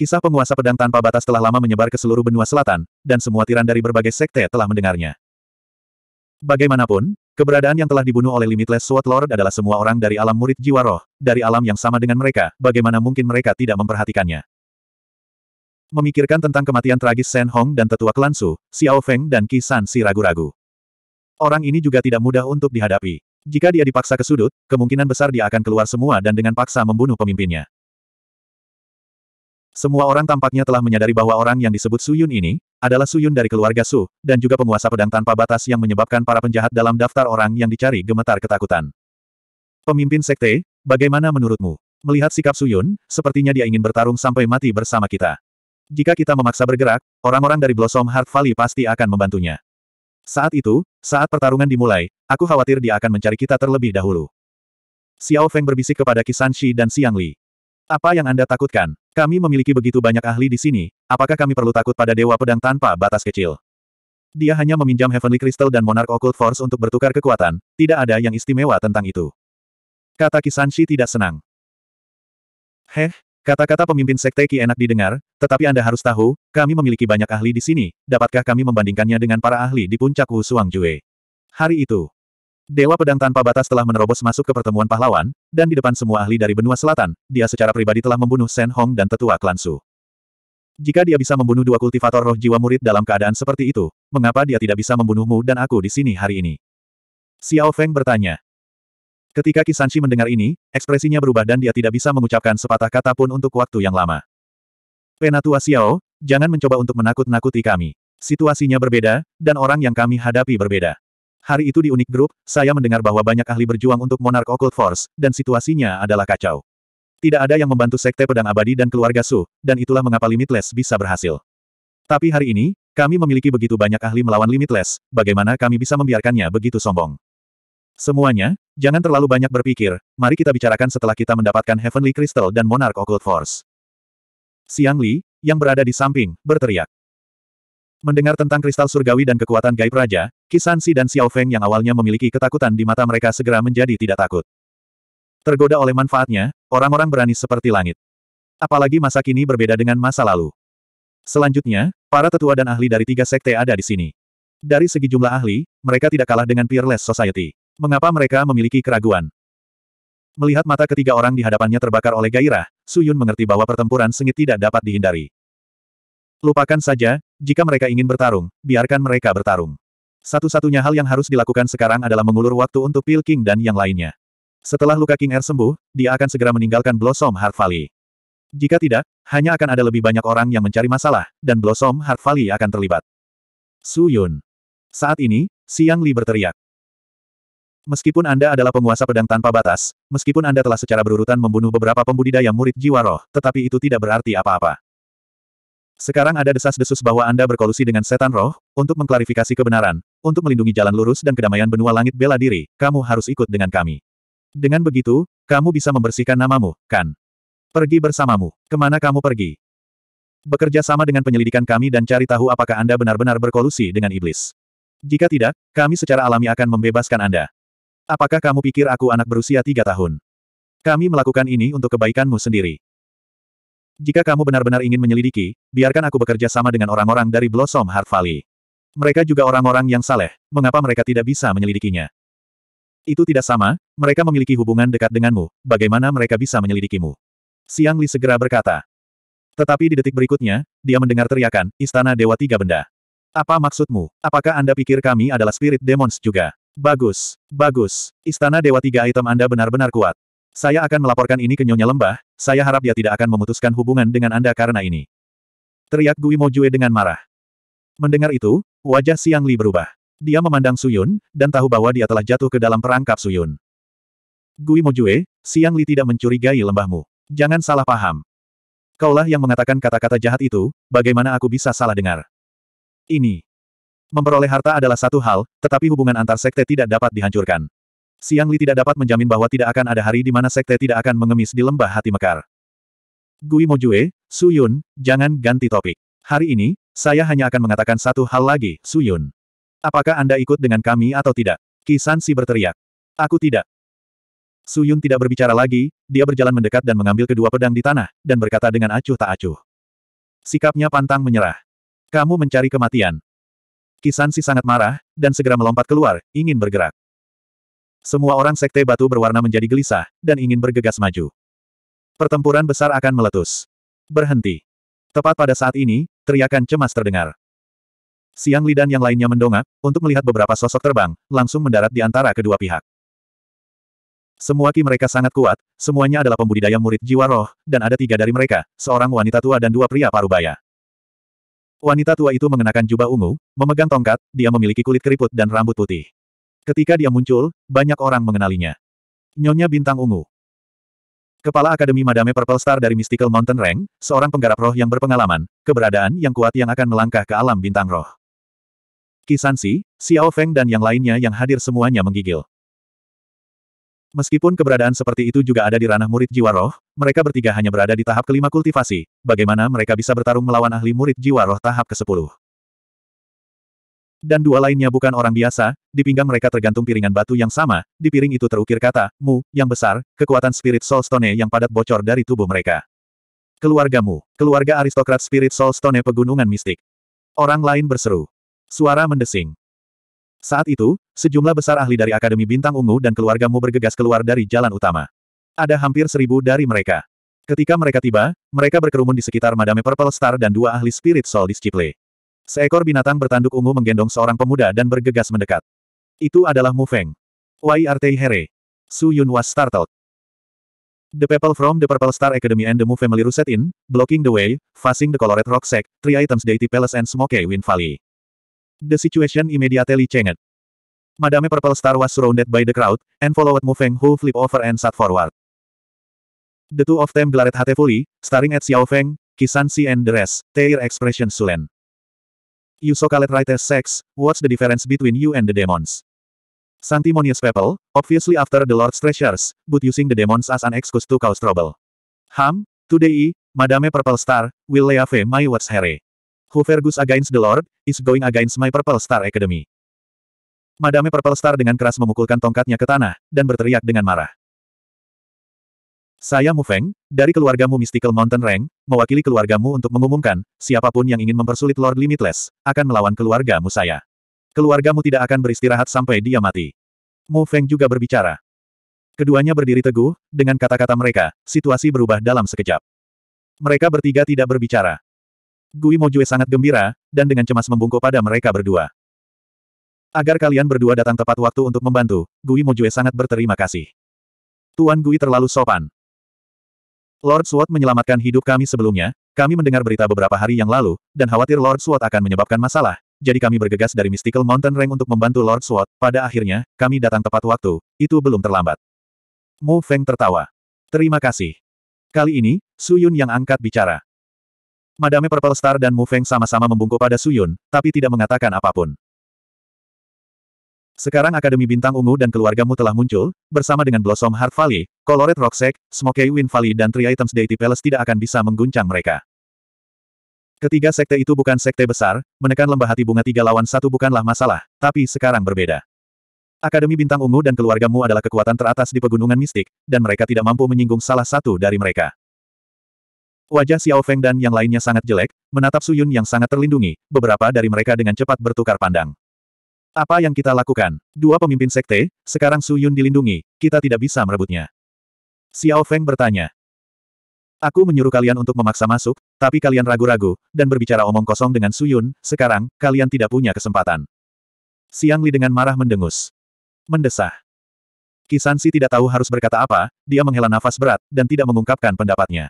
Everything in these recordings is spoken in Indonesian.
Kisah penguasa pedang tanpa batas telah lama menyebar ke seluruh benua selatan, dan semua tiran dari berbagai sekte telah mendengarnya. Bagaimanapun, keberadaan yang telah dibunuh oleh Limitless Sword Lord adalah semua orang dari alam murid jiwa roh, dari alam yang sama dengan mereka, bagaimana mungkin mereka tidak memperhatikannya. Memikirkan tentang kematian tragis Shen Hong dan tetua klan Su, Xiao Feng dan Qi San si ragu-ragu. Orang ini juga tidak mudah untuk dihadapi. Jika dia dipaksa ke sudut, kemungkinan besar dia akan keluar semua dan dengan paksa membunuh pemimpinnya. Semua orang tampaknya telah menyadari bahwa orang yang disebut Suyun ini, adalah Suyun dari keluarga Su, dan juga penguasa pedang tanpa batas yang menyebabkan para penjahat dalam daftar orang yang dicari gemetar ketakutan. Pemimpin Sekte, bagaimana menurutmu? Melihat sikap Suyun, sepertinya dia ingin bertarung sampai mati bersama kita. Jika kita memaksa bergerak, orang-orang dari Blossom Heart Valley pasti akan membantunya. Saat itu, saat pertarungan dimulai, aku khawatir dia akan mencari kita terlebih dahulu. Xiao Feng berbisik kepada Shi dan Xiang Li. Apa yang Anda takutkan? Kami memiliki begitu banyak ahli di sini, apakah kami perlu takut pada Dewa Pedang tanpa batas kecil? Dia hanya meminjam Heavenly Crystal dan Monarch Occult Force untuk bertukar kekuatan, tidak ada yang istimewa tentang itu. Kata Kisanshi tidak senang. Heh, kata-kata pemimpin sekte Ki enak didengar, tetapi Anda harus tahu, kami memiliki banyak ahli di sini, dapatkah kami membandingkannya dengan para ahli di puncak Wu Suang Jue? Hari itu, Dewa Pedang Tanpa Batas telah menerobos masuk ke pertemuan pahlawan, dan di depan semua ahli dari benua selatan, dia secara pribadi telah membunuh Shen Hong dan tetua klan Su. Jika dia bisa membunuh dua kultivator roh jiwa murid dalam keadaan seperti itu, mengapa dia tidak bisa membunuhmu dan aku di sini hari ini? Xiao Feng bertanya. Ketika Kisanshi mendengar ini, ekspresinya berubah dan dia tidak bisa mengucapkan sepatah kata pun untuk waktu yang lama. Penatua Xiao, jangan mencoba untuk menakut-nakuti kami. Situasinya berbeda, dan orang yang kami hadapi berbeda. Hari itu di Unik Group, saya mendengar bahwa banyak ahli berjuang untuk Monarch Occult Force, dan situasinya adalah kacau. Tidak ada yang membantu Sekte Pedang Abadi dan keluarga Su, dan itulah mengapa Limitless bisa berhasil. Tapi hari ini, kami memiliki begitu banyak ahli melawan Limitless, bagaimana kami bisa membiarkannya begitu sombong? Semuanya, jangan terlalu banyak berpikir, mari kita bicarakan setelah kita mendapatkan Heavenly Crystal dan Monarch Occult Force. Siang Li, yang berada di samping, berteriak. Mendengar tentang kristal surgawi dan kekuatan gaib raja, Kisansi dan Xiao Feng yang awalnya memiliki ketakutan di mata mereka segera menjadi tidak takut. Tergoda oleh manfaatnya, orang-orang berani seperti langit. Apalagi masa kini berbeda dengan masa lalu. Selanjutnya, para tetua dan ahli dari tiga sekte ada di sini. Dari segi jumlah ahli, mereka tidak kalah dengan Peerless Society. Mengapa mereka memiliki keraguan? Melihat mata ketiga orang di hadapannya terbakar oleh gairah, Su Yun mengerti bahwa pertempuran sengit tidak dapat dihindari. Lupakan saja, jika mereka ingin bertarung, biarkan mereka bertarung. Satu-satunya hal yang harus dilakukan sekarang adalah mengulur waktu untuk Pil King dan yang lainnya. Setelah luka King Air er sembuh, dia akan segera meninggalkan Blossom Heart Valley. Jika tidak, hanya akan ada lebih banyak orang yang mencari masalah, dan Blossom Heart Valley akan terlibat. Su Yun. Saat ini, Siang Li berteriak. Meskipun Anda adalah penguasa pedang tanpa batas, meskipun Anda telah secara berurutan membunuh beberapa pembudidaya murid jiwa roh, tetapi itu tidak berarti apa-apa. Sekarang ada desas-desus bahwa Anda berkolusi dengan setan roh, untuk mengklarifikasi kebenaran, untuk melindungi jalan lurus dan kedamaian benua langit bela diri, kamu harus ikut dengan kami. Dengan begitu, kamu bisa membersihkan namamu, kan? Pergi bersamamu. Kemana kamu pergi? Bekerja sama dengan penyelidikan kami dan cari tahu apakah Anda benar-benar berkolusi dengan iblis. Jika tidak, kami secara alami akan membebaskan Anda. Apakah kamu pikir aku anak berusia tiga tahun? Kami melakukan ini untuk kebaikanmu sendiri. Jika kamu benar-benar ingin menyelidiki, biarkan aku bekerja sama dengan orang-orang dari Blossom Heart Valley. Mereka juga orang-orang yang saleh, mengapa mereka tidak bisa menyelidikinya? Itu tidak sama, mereka memiliki hubungan dekat denganmu, bagaimana mereka bisa menyelidikimu? Siang Li segera berkata. Tetapi di detik berikutnya, dia mendengar teriakan, Istana Dewa Tiga Benda. Apa maksudmu? Apakah Anda pikir kami adalah spirit demons juga? Bagus, bagus, Istana Dewa Tiga item Anda benar-benar kuat. Saya akan melaporkan ini ke Nyonya Lembah, saya harap dia tidak akan memutuskan hubungan dengan Anda karena ini. Teriak Gui Mojue dengan marah. Mendengar itu, wajah Siang Li berubah. Dia memandang Suyun, dan tahu bahwa dia telah jatuh ke dalam perangkap Suyun. Gui Mojue, Siang Li tidak mencurigai lembahmu. Jangan salah paham. Kaulah yang mengatakan kata-kata jahat itu, bagaimana aku bisa salah dengar? Ini. Memperoleh harta adalah satu hal, tetapi hubungan antar sekte tidak dapat dihancurkan. Siang Li tidak dapat menjamin bahwa tidak akan ada hari di mana sekte tidak akan mengemis di lembah hati mekar. Gui Mojue, Yun, jangan ganti topik. Hari ini, saya hanya akan mengatakan satu hal lagi, Su Yun. Apakah Anda ikut dengan kami atau tidak? Kisan si berteriak. Aku tidak. Su Yun tidak berbicara lagi, dia berjalan mendekat dan mengambil kedua pedang di tanah, dan berkata dengan acuh tak acuh. Sikapnya pantang menyerah. Kamu mencari kematian. Kisansi sangat marah, dan segera melompat keluar, ingin bergerak. Semua orang sekte batu berwarna menjadi gelisah, dan ingin bergegas maju. Pertempuran besar akan meletus. Berhenti. Tepat pada saat ini, teriakan cemas terdengar. Siang Lidan yang lainnya mendongak, untuk melihat beberapa sosok terbang, langsung mendarat di antara kedua pihak. Semua ki mereka sangat kuat, semuanya adalah pembudidaya murid jiwa roh, dan ada tiga dari mereka, seorang wanita tua dan dua pria parubaya. Wanita tua itu mengenakan jubah ungu, memegang tongkat, dia memiliki kulit keriput dan rambut putih. Ketika dia muncul, banyak orang mengenalinya. Nyonya Bintang Ungu. Kepala Akademi Madame Purple Star dari Mystical Mountain Rank, seorang penggarap roh yang berpengalaman, keberadaan yang kuat yang akan melangkah ke alam bintang roh. Kisansi, Xiao Feng dan yang lainnya yang hadir semuanya menggigil. Meskipun keberadaan seperti itu juga ada di ranah murid jiwa roh, mereka bertiga hanya berada di tahap kelima kultivasi, bagaimana mereka bisa bertarung melawan ahli murid jiwa roh tahap ke-10. Dan dua lainnya bukan orang biasa, di pinggang mereka tergantung piringan batu yang sama, di piring itu terukir kata, Mu, yang besar, kekuatan spirit soul stone yang padat bocor dari tubuh mereka. Keluargamu, keluarga aristokrat spirit soul stone pegunungan mistik. Orang lain berseru. Suara mendesing. Saat itu, sejumlah besar ahli dari Akademi Bintang Ungu dan keluargamu bergegas keluar dari jalan utama. Ada hampir seribu dari mereka. Ketika mereka tiba, mereka berkerumun di sekitar Madame Purple Star dan dua ahli Spirit Soul Disciple. Seekor binatang bertanduk ungu menggendong seorang pemuda dan bergegas mendekat. Itu adalah Mu Feng. Wai Artei Here. Su Yun was startled. The people from the Purple Star Academy and the Mu family rushed in, blocking the way, facing the colored rock sack, three items deity palace and smoky wind valley. The situation immediately changed. Madame Purple Star was surrounded by the crowd, and followed Mu Feng who flipped over and sat forward. The two of them glared hatefully, staring at Xiao Feng, Kisan Si and the rest, their expression sullen. You so called right as sex, what's the difference between you and the demons? Santimonious people, obviously after the Lord's treasures, but using the demons as an excuse to cause trouble. Ham, today, Madame Purple Star, will lay away my words Harry. Who Fergus against the Lord, is going against my Purple Star Academy. Madame Purple Star dengan keras memukulkan tongkatnya ke tanah, dan berteriak dengan marah. Saya Mu Feng, dari keluargamu Mystical Mountain Rank, mewakili keluargamu untuk mengumumkan, siapapun yang ingin mempersulit Lord Limitless, akan melawan keluargamu saya. Keluargamu tidak akan beristirahat sampai dia mati. Mu Feng juga berbicara. Keduanya berdiri teguh, dengan kata-kata mereka, situasi berubah dalam sekejap. Mereka bertiga tidak berbicara. Gui Mojue sangat gembira, dan dengan cemas membungkuk pada mereka berdua. Agar kalian berdua datang tepat waktu untuk membantu, Gui Mojue sangat berterima kasih. Tuan Gui terlalu sopan. Lord Sword menyelamatkan hidup kami sebelumnya, kami mendengar berita beberapa hari yang lalu, dan khawatir Lord Sword akan menyebabkan masalah, jadi kami bergegas dari Mystical Mountain Rank untuk membantu Lord Sword, pada akhirnya, kami datang tepat waktu, itu belum terlambat. Mu Feng tertawa. Terima kasih. Kali ini, Su Yun yang angkat bicara. Madame Purple Star dan Mu Feng sama-sama membungkuk pada Su Yun, tapi tidak mengatakan apapun. Sekarang Akademi Bintang Ungu dan keluargamu telah muncul, bersama dengan Blossom Heart Valley, Colored Rock Smokey Wind Valley dan Three Items Deity Palace tidak akan bisa mengguncang mereka. Ketiga sekte itu bukan sekte besar, menekan lembah hati bunga tiga lawan satu bukanlah masalah, tapi sekarang berbeda. Akademi Bintang Ungu dan keluargamu adalah kekuatan teratas di pegunungan mistik, dan mereka tidak mampu menyinggung salah satu dari mereka. Wajah Xiao Feng dan yang lainnya sangat jelek, menatap Su Yun yang sangat terlindungi, beberapa dari mereka dengan cepat bertukar pandang. Apa yang kita lakukan? Dua pemimpin sekte, sekarang Su Yun dilindungi, kita tidak bisa merebutnya. Xiao Feng bertanya. Aku menyuruh kalian untuk memaksa masuk, tapi kalian ragu-ragu, dan berbicara omong kosong dengan Su Yun, sekarang, kalian tidak punya kesempatan. Siang Li dengan marah mendengus. Mendesah. si tidak tahu harus berkata apa, dia menghela nafas berat, dan tidak mengungkapkan pendapatnya.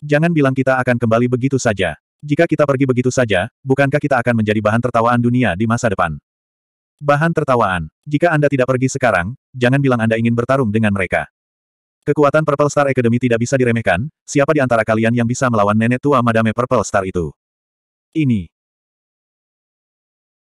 Jangan bilang kita akan kembali begitu saja. Jika kita pergi begitu saja, bukankah kita akan menjadi bahan tertawaan dunia di masa depan? Bahan tertawaan. Jika Anda tidak pergi sekarang, jangan bilang Anda ingin bertarung dengan mereka. Kekuatan Purple Star Academy tidak bisa diremehkan, siapa di antara kalian yang bisa melawan nenek tua Madame Purple Star itu? Ini.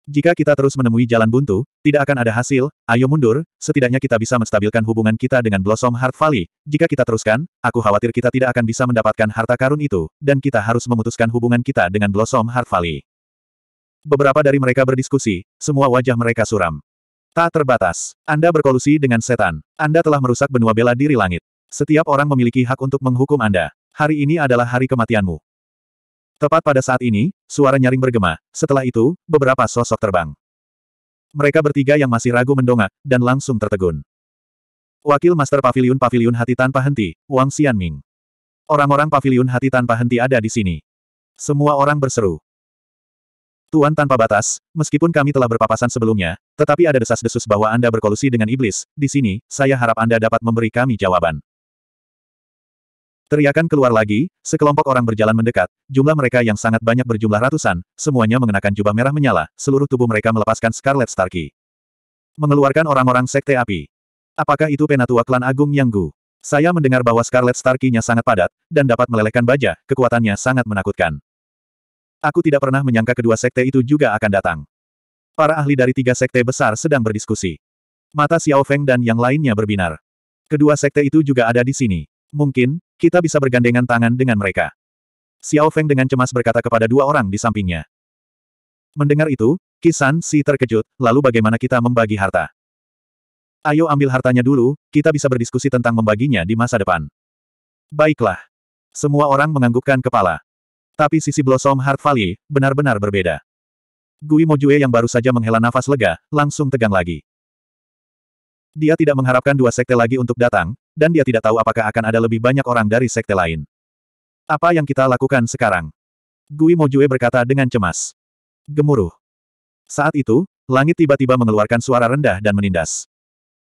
Jika kita terus menemui jalan buntu, tidak akan ada hasil, ayo mundur, setidaknya kita bisa menstabilkan hubungan kita dengan Blossom Heart Valley. Jika kita teruskan, aku khawatir kita tidak akan bisa mendapatkan harta karun itu, dan kita harus memutuskan hubungan kita dengan Blossom Heart Valley. Beberapa dari mereka berdiskusi, semua wajah mereka suram. Tak terbatas. Anda berkolusi dengan setan. Anda telah merusak benua bela diri langit. Setiap orang memiliki hak untuk menghukum Anda. Hari ini adalah hari kematianmu. Tepat pada saat ini, suara nyaring bergema. Setelah itu, beberapa sosok terbang. Mereka bertiga yang masih ragu mendongak, dan langsung tertegun. Wakil Master Pavilion Pavilion Hati Tanpa Henti, Wang Xianming. Orang-orang Pavilion Hati Tanpa Henti ada di sini. Semua orang berseru. Tuan tanpa batas, meskipun kami telah berpapasan sebelumnya, tetapi ada desas-desus bahwa Anda berkolusi dengan iblis, di sini, saya harap Anda dapat memberi kami jawaban. Teriakan keluar lagi, sekelompok orang berjalan mendekat, jumlah mereka yang sangat banyak berjumlah ratusan, semuanya mengenakan jubah merah menyala, seluruh tubuh mereka melepaskan Scarlet Starkey. Mengeluarkan orang-orang sekte api. Apakah itu penatua klan agung yang Gu? Saya mendengar bahwa Scarlet Starkey-nya sangat padat, dan dapat melelehkan baja, kekuatannya sangat menakutkan. Aku tidak pernah menyangka kedua sekte itu juga akan datang. Para ahli dari tiga sekte besar sedang berdiskusi. Mata Xiao Feng dan yang lainnya berbinar. Kedua sekte itu juga ada di sini. Mungkin, kita bisa bergandengan tangan dengan mereka. Xiao Feng dengan cemas berkata kepada dua orang di sampingnya. Mendengar itu, Kisan Si terkejut, lalu bagaimana kita membagi harta? Ayo ambil hartanya dulu, kita bisa berdiskusi tentang membaginya di masa depan. Baiklah. Semua orang menganggukkan kepala. Tapi sisi Blossom Heart Valley, benar-benar berbeda. Gui Mojue yang baru saja menghela nafas lega, langsung tegang lagi. Dia tidak mengharapkan dua sekte lagi untuk datang, dan dia tidak tahu apakah akan ada lebih banyak orang dari sekte lain. Apa yang kita lakukan sekarang? Gui Mojue berkata dengan cemas. Gemuruh. Saat itu, langit tiba-tiba mengeluarkan suara rendah dan menindas.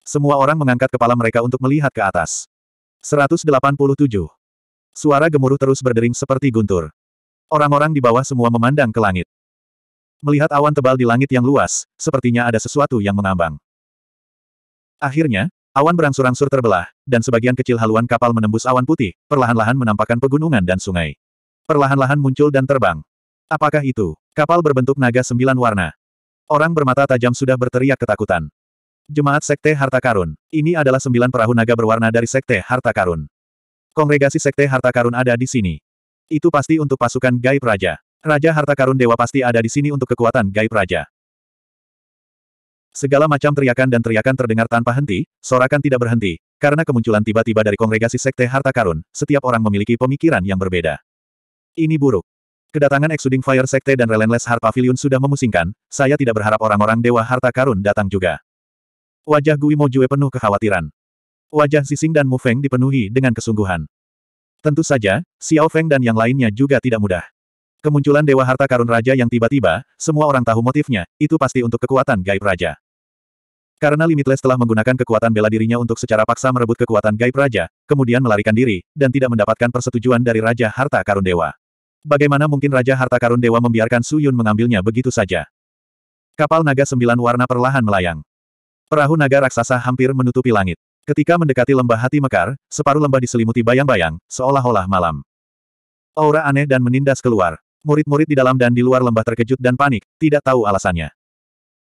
Semua orang mengangkat kepala mereka untuk melihat ke atas. 187. Suara gemuruh terus berdering seperti guntur. Orang-orang di bawah semua memandang ke langit. Melihat awan tebal di langit yang luas, sepertinya ada sesuatu yang mengambang. Akhirnya, awan berangsur-angsur terbelah, dan sebagian kecil haluan kapal menembus awan putih, perlahan-lahan menampakkan pegunungan dan sungai. Perlahan-lahan muncul dan terbang. Apakah itu? Kapal berbentuk naga sembilan warna. Orang bermata tajam sudah berteriak ketakutan. Jemaat Sekte Harta Karun. Ini adalah sembilan perahu naga berwarna dari Sekte Harta Karun. Kongregasi Sekte Harta Karun ada di sini. Itu pasti untuk pasukan gaib raja. Raja harta karun dewa pasti ada di sini untuk kekuatan gaib raja. Segala macam teriakan dan teriakan terdengar tanpa henti, sorakan tidak berhenti, karena kemunculan tiba-tiba dari kongregasi sekte harta karun, setiap orang memiliki pemikiran yang berbeda. Ini buruk. Kedatangan Exuding Fire Sekte dan Relentless Heart Pavilion sudah memusingkan, saya tidak berharap orang-orang Dewa Harta Karun datang juga. Wajah Gui Mojue penuh kekhawatiran. Wajah Sising dan Mu Feng dipenuhi dengan kesungguhan. Tentu saja, Xiao Feng dan yang lainnya juga tidak mudah. Kemunculan Dewa Harta Karun Raja yang tiba-tiba, semua orang tahu motifnya, itu pasti untuk kekuatan gaib Raja. Karena Limitless telah menggunakan kekuatan bela dirinya untuk secara paksa merebut kekuatan gaib Raja, kemudian melarikan diri, dan tidak mendapatkan persetujuan dari Raja Harta Karun Dewa. Bagaimana mungkin Raja Harta Karun Dewa membiarkan Su Yun mengambilnya begitu saja? Kapal naga sembilan warna perlahan melayang. Perahu naga raksasa hampir menutupi langit. Ketika mendekati lembah hati mekar, separuh lembah diselimuti bayang-bayang, seolah-olah malam. Aura aneh dan menindas keluar. Murid-murid di dalam dan di luar lembah terkejut dan panik, tidak tahu alasannya.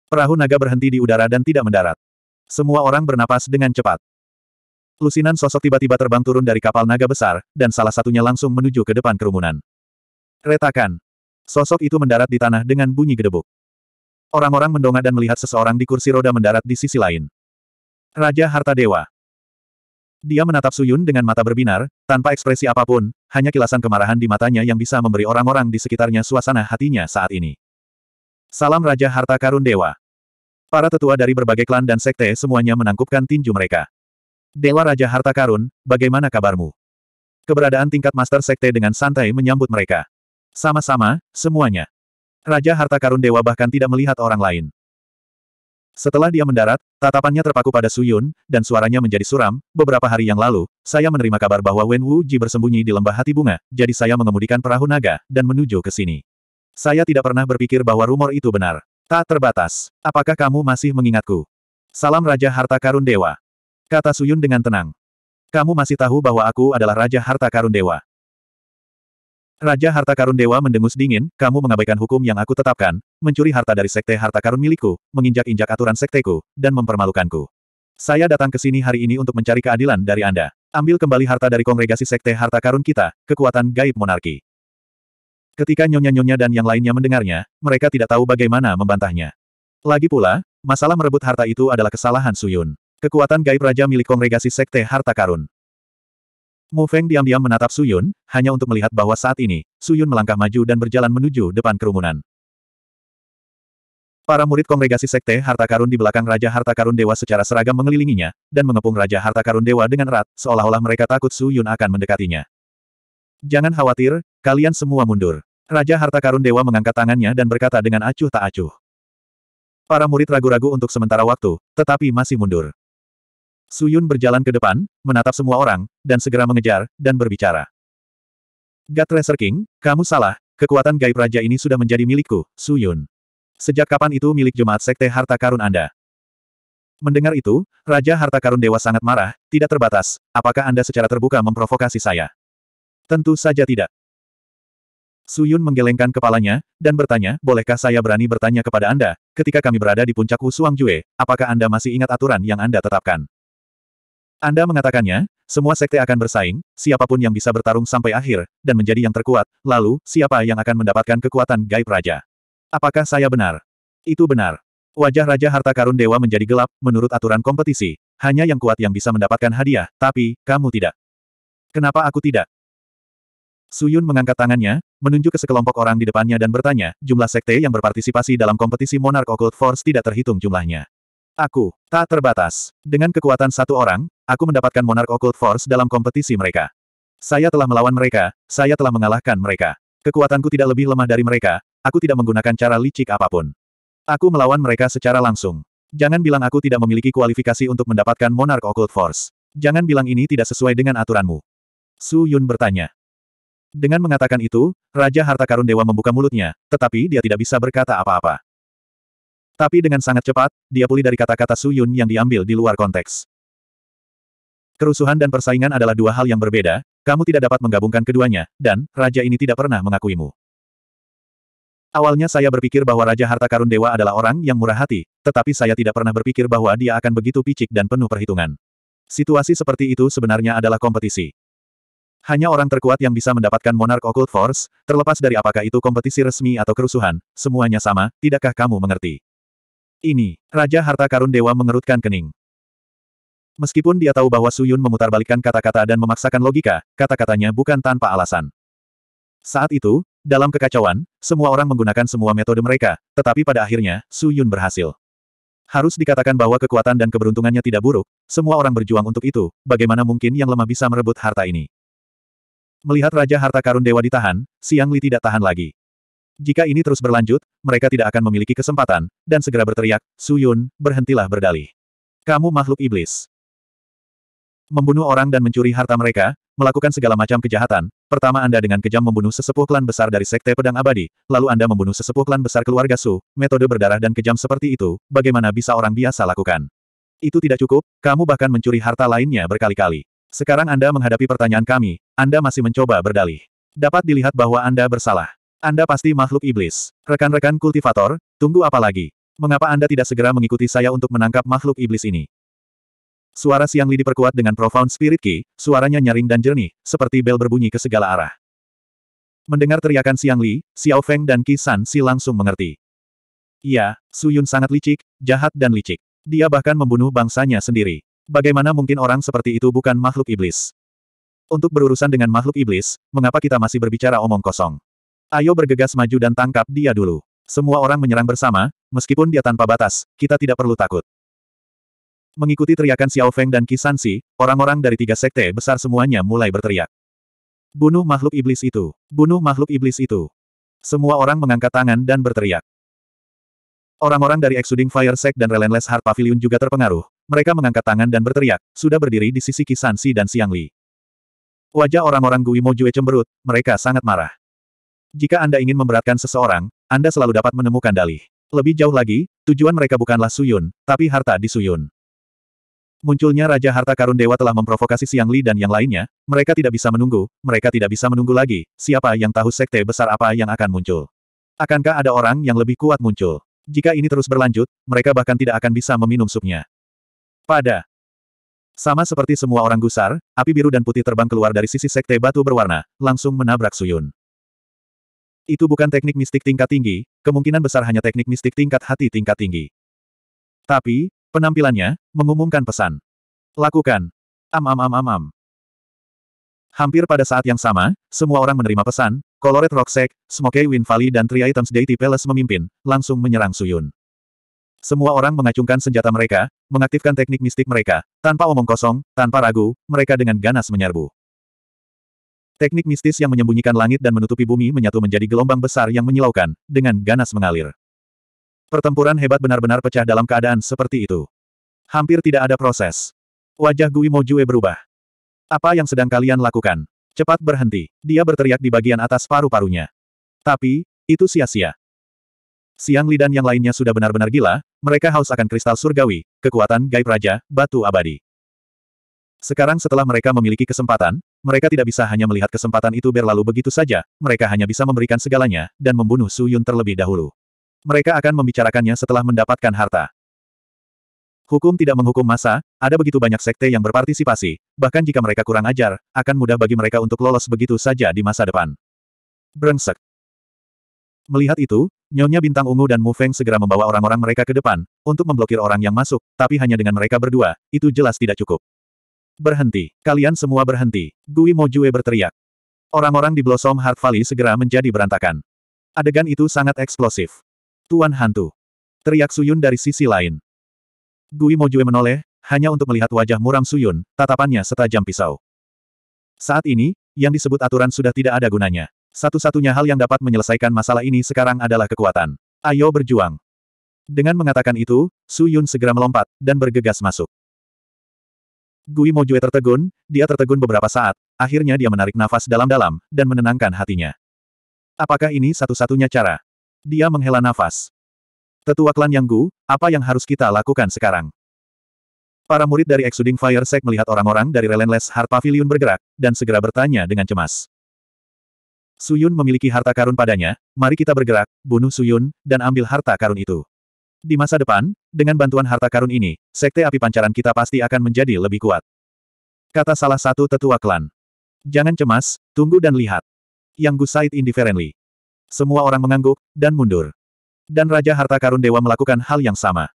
Perahu naga berhenti di udara dan tidak mendarat. Semua orang bernapas dengan cepat. Lusinan sosok tiba-tiba terbang turun dari kapal naga besar, dan salah satunya langsung menuju ke depan kerumunan. Retakan. Sosok itu mendarat di tanah dengan bunyi gedebuk. Orang-orang mendongak dan melihat seseorang di kursi roda mendarat di sisi lain. Raja Harta Dewa. Dia menatap Suyun dengan mata berbinar, tanpa ekspresi apapun, hanya kilasan kemarahan di matanya yang bisa memberi orang-orang di sekitarnya suasana hatinya saat ini. Salam Raja Harta Karun Dewa. Para tetua dari berbagai klan dan sekte semuanya menangkupkan tinju mereka. Dewa Raja Harta Karun, bagaimana kabarmu? Keberadaan tingkat Master Sekte dengan santai menyambut mereka. Sama-sama, semuanya. Raja Harta Karun Dewa bahkan tidak melihat orang lain. Setelah dia mendarat, tatapannya terpaku pada Suyun, dan suaranya menjadi suram, beberapa hari yang lalu, saya menerima kabar bahwa Wen Wuji bersembunyi di lembah hati bunga, jadi saya mengemudikan perahu naga, dan menuju ke sini. Saya tidak pernah berpikir bahwa rumor itu benar. Tak terbatas. Apakah kamu masih mengingatku? Salam Raja Harta Karun Dewa. Kata Suyun dengan tenang. Kamu masih tahu bahwa aku adalah Raja Harta Karun Dewa. Raja Harta Karun Dewa mendengus dingin, kamu mengabaikan hukum yang aku tetapkan, mencuri harta dari sekte harta karun milikku, menginjak-injak aturan sekteku, dan mempermalukanku. Saya datang ke sini hari ini untuk mencari keadilan dari Anda. Ambil kembali harta dari kongregasi sekte harta karun kita, kekuatan gaib monarki. Ketika nyonya-nyonya dan yang lainnya mendengarnya, mereka tidak tahu bagaimana membantahnya. Lagi pula, masalah merebut harta itu adalah kesalahan Suyun. Kekuatan gaib raja milik kongregasi sekte harta karun. Mu Feng diam-diam menatap Su Yun, hanya untuk melihat bahwa saat ini, Su Yun melangkah maju dan berjalan menuju depan kerumunan. Para murid kongregasi sekte harta karun di belakang Raja Harta Karun Dewa secara seragam mengelilinginya, dan mengepung Raja Harta Karun Dewa dengan erat, seolah-olah mereka takut Su Yun akan mendekatinya. Jangan khawatir, kalian semua mundur. Raja Harta Karun Dewa mengangkat tangannya dan berkata dengan acuh tak acuh. Para murid ragu-ragu untuk sementara waktu, tetapi masih mundur. Suyun berjalan ke depan, menatap semua orang, dan segera mengejar, dan berbicara. God Tracer King, kamu salah, kekuatan gaib raja ini sudah menjadi milikku, Suyun. Sejak kapan itu milik jemaat sekte harta karun Anda? Mendengar itu, Raja Harta Karun Dewa sangat marah, tidak terbatas, apakah Anda secara terbuka memprovokasi saya? Tentu saja tidak. Suyun menggelengkan kepalanya, dan bertanya, bolehkah saya berani bertanya kepada Anda, ketika kami berada di puncak Suang Jue, apakah Anda masih ingat aturan yang Anda tetapkan? Anda mengatakannya, semua sekte akan bersaing, siapapun yang bisa bertarung sampai akhir, dan menjadi yang terkuat, lalu, siapa yang akan mendapatkan kekuatan gaib raja? Apakah saya benar? Itu benar. Wajah Raja Harta Karun Dewa menjadi gelap, menurut aturan kompetisi. Hanya yang kuat yang bisa mendapatkan hadiah, tapi, kamu tidak. Kenapa aku tidak? Suyun mengangkat tangannya, menunjuk ke sekelompok orang di depannya dan bertanya, jumlah sekte yang berpartisipasi dalam kompetisi Monarch Occult Force tidak terhitung jumlahnya. Aku, tak terbatas. Dengan kekuatan satu orang, aku mendapatkan Monarch Occult Force dalam kompetisi mereka. Saya telah melawan mereka, saya telah mengalahkan mereka. Kekuatanku tidak lebih lemah dari mereka, aku tidak menggunakan cara licik apapun. Aku melawan mereka secara langsung. Jangan bilang aku tidak memiliki kualifikasi untuk mendapatkan Monarch Occult Force. Jangan bilang ini tidak sesuai dengan aturanmu. Su Yun bertanya. Dengan mengatakan itu, Raja Harta Karun Dewa membuka mulutnya, tetapi dia tidak bisa berkata apa-apa. Tapi dengan sangat cepat, dia pulih dari kata-kata Su Yun yang diambil di luar konteks. Kerusuhan dan persaingan adalah dua hal yang berbeda, kamu tidak dapat menggabungkan keduanya, dan, raja ini tidak pernah mengakuimu. Awalnya saya berpikir bahwa Raja Harta Karun Dewa adalah orang yang murah hati, tetapi saya tidak pernah berpikir bahwa dia akan begitu picik dan penuh perhitungan. Situasi seperti itu sebenarnya adalah kompetisi. Hanya orang terkuat yang bisa mendapatkan Monark Occult Force, terlepas dari apakah itu kompetisi resmi atau kerusuhan, semuanya sama, tidakkah kamu mengerti? Ini, Raja Harta Karun Dewa mengerutkan kening. Meskipun dia tahu bahwa Suyun memutarbalikkan kata-kata dan memaksakan logika, kata-katanya bukan tanpa alasan. Saat itu, dalam kekacauan, semua orang menggunakan semua metode mereka, tetapi pada akhirnya, Suyun berhasil. Harus dikatakan bahwa kekuatan dan keberuntungannya tidak buruk, semua orang berjuang untuk itu, bagaimana mungkin yang lemah bisa merebut harta ini. Melihat Raja Harta Karun Dewa ditahan, Siang Li tidak tahan lagi. Jika ini terus berlanjut, mereka tidak akan memiliki kesempatan, dan segera berteriak, Suyun, berhentilah berdalih. Kamu makhluk iblis. Membunuh orang dan mencuri harta mereka, melakukan segala macam kejahatan, pertama Anda dengan kejam membunuh sesepuh klan besar dari Sekte Pedang Abadi, lalu Anda membunuh sesepuh klan besar keluarga Su, metode berdarah dan kejam seperti itu, bagaimana bisa orang biasa lakukan? Itu tidak cukup, kamu bahkan mencuri harta lainnya berkali-kali. Sekarang Anda menghadapi pertanyaan kami, Anda masih mencoba berdalih. Dapat dilihat bahwa Anda bersalah. Anda pasti makhluk iblis. Rekan-rekan kultivator, tunggu apa lagi? Mengapa Anda tidak segera mengikuti saya untuk menangkap makhluk iblis ini? Suara Siang Li diperkuat dengan profound spirit key, suaranya nyaring dan jernih, seperti bel berbunyi ke segala arah. Mendengar teriakan Siang Li, Xiao Feng dan Qi San Si langsung mengerti. Iya, Su Yun sangat licik, jahat dan licik. Dia bahkan membunuh bangsanya sendiri. Bagaimana mungkin orang seperti itu bukan makhluk iblis? Untuk berurusan dengan makhluk iblis, mengapa kita masih berbicara omong kosong? Ayo bergegas maju dan tangkap dia dulu. Semua orang menyerang bersama, meskipun dia tanpa batas, kita tidak perlu takut. Mengikuti teriakan Xiao Feng dan Kisansi, orang-orang dari tiga sekte besar semuanya mulai berteriak. Bunuh makhluk iblis itu! Bunuh makhluk iblis itu! Semua orang mengangkat tangan dan berteriak. Orang-orang dari Exuding Fire Sect dan Relentless Heart Pavilion juga terpengaruh. Mereka mengangkat tangan dan berteriak, sudah berdiri di sisi Kisansi dan Siang Li. Wajah orang-orang Mojue cemberut, mereka sangat marah. Jika Anda ingin memberatkan seseorang, Anda selalu dapat menemukan dalih. Lebih jauh lagi, tujuan mereka bukanlah Suyun, tapi harta di Suyun. Munculnya Raja Harta Karun Dewa telah memprovokasi Siang Li dan yang lainnya, mereka tidak bisa menunggu, mereka tidak bisa menunggu lagi, siapa yang tahu sekte besar apa yang akan muncul. Akankah ada orang yang lebih kuat muncul? Jika ini terus berlanjut, mereka bahkan tidak akan bisa meminum supnya. Pada sama seperti semua orang gusar, api biru dan putih terbang keluar dari sisi sekte batu berwarna, langsung menabrak Suyun. Itu bukan teknik mistik tingkat tinggi, kemungkinan besar hanya teknik mistik tingkat hati tingkat tinggi. Tapi, penampilannya, mengumumkan pesan. Lakukan. Am am am am am. Hampir pada saat yang sama, semua orang menerima pesan, Colored Rocksec, Smokey Wind Valley dan Three Items Deity Palace memimpin, langsung menyerang Suyun. Semua orang mengacungkan senjata mereka, mengaktifkan teknik mistik mereka, tanpa omong kosong, tanpa ragu, mereka dengan ganas menyerbu. Teknik mistis yang menyembunyikan langit dan menutupi bumi menyatu menjadi gelombang besar yang menyilaukan, dengan ganas mengalir. Pertempuran hebat benar-benar pecah dalam keadaan seperti itu. Hampir tidak ada proses. Wajah Gui Mojue berubah. Apa yang sedang kalian lakukan? Cepat berhenti. Dia berteriak di bagian atas paru-parunya. Tapi, itu sia-sia. Siang Li dan yang lainnya sudah benar-benar gila, mereka haus akan kristal surgawi, kekuatan gaib raja, batu abadi. Sekarang setelah mereka memiliki kesempatan, mereka tidak bisa hanya melihat kesempatan itu berlalu begitu saja, mereka hanya bisa memberikan segalanya, dan membunuh Su Yun terlebih dahulu. Mereka akan membicarakannya setelah mendapatkan harta. Hukum tidak menghukum masa. ada begitu banyak sekte yang berpartisipasi, bahkan jika mereka kurang ajar, akan mudah bagi mereka untuk lolos begitu saja di masa depan. Brengsek. Melihat itu, Nyonya Bintang Ungu dan Mu Feng segera membawa orang-orang mereka ke depan, untuk memblokir orang yang masuk, tapi hanya dengan mereka berdua, itu jelas tidak cukup. Berhenti. Kalian semua berhenti. Gui Mojue berteriak. Orang-orang di Blossom Heart Valley segera menjadi berantakan. Adegan itu sangat eksplosif. Tuan Hantu. Teriak Suyun dari sisi lain. Gui Mojue menoleh, hanya untuk melihat wajah muram Suyun, tatapannya setajam pisau. Saat ini, yang disebut aturan sudah tidak ada gunanya. Satu-satunya hal yang dapat menyelesaikan masalah ini sekarang adalah kekuatan. Ayo berjuang. Dengan mengatakan itu, Suyun segera melompat, dan bergegas masuk. Gui Mojue tertegun, dia tertegun beberapa saat, akhirnya dia menarik nafas dalam-dalam, dan menenangkan hatinya. Apakah ini satu-satunya cara? Dia menghela nafas. Tetua klan Yang Gu, apa yang harus kita lakukan sekarang? Para murid dari Exuding Fire Sect melihat orang-orang dari Relentless Heart Pavilion bergerak, dan segera bertanya dengan cemas. Suyun memiliki harta karun padanya, mari kita bergerak, bunuh Suyun, dan ambil harta karun itu. Di masa depan, dengan bantuan harta karun ini, sekte api pancaran kita pasti akan menjadi lebih kuat. Kata salah satu tetua klan. Jangan cemas, tunggu dan lihat. Yang Gusaid indifferently. Semua orang mengangguk, dan mundur. Dan Raja Harta Karun Dewa melakukan hal yang sama.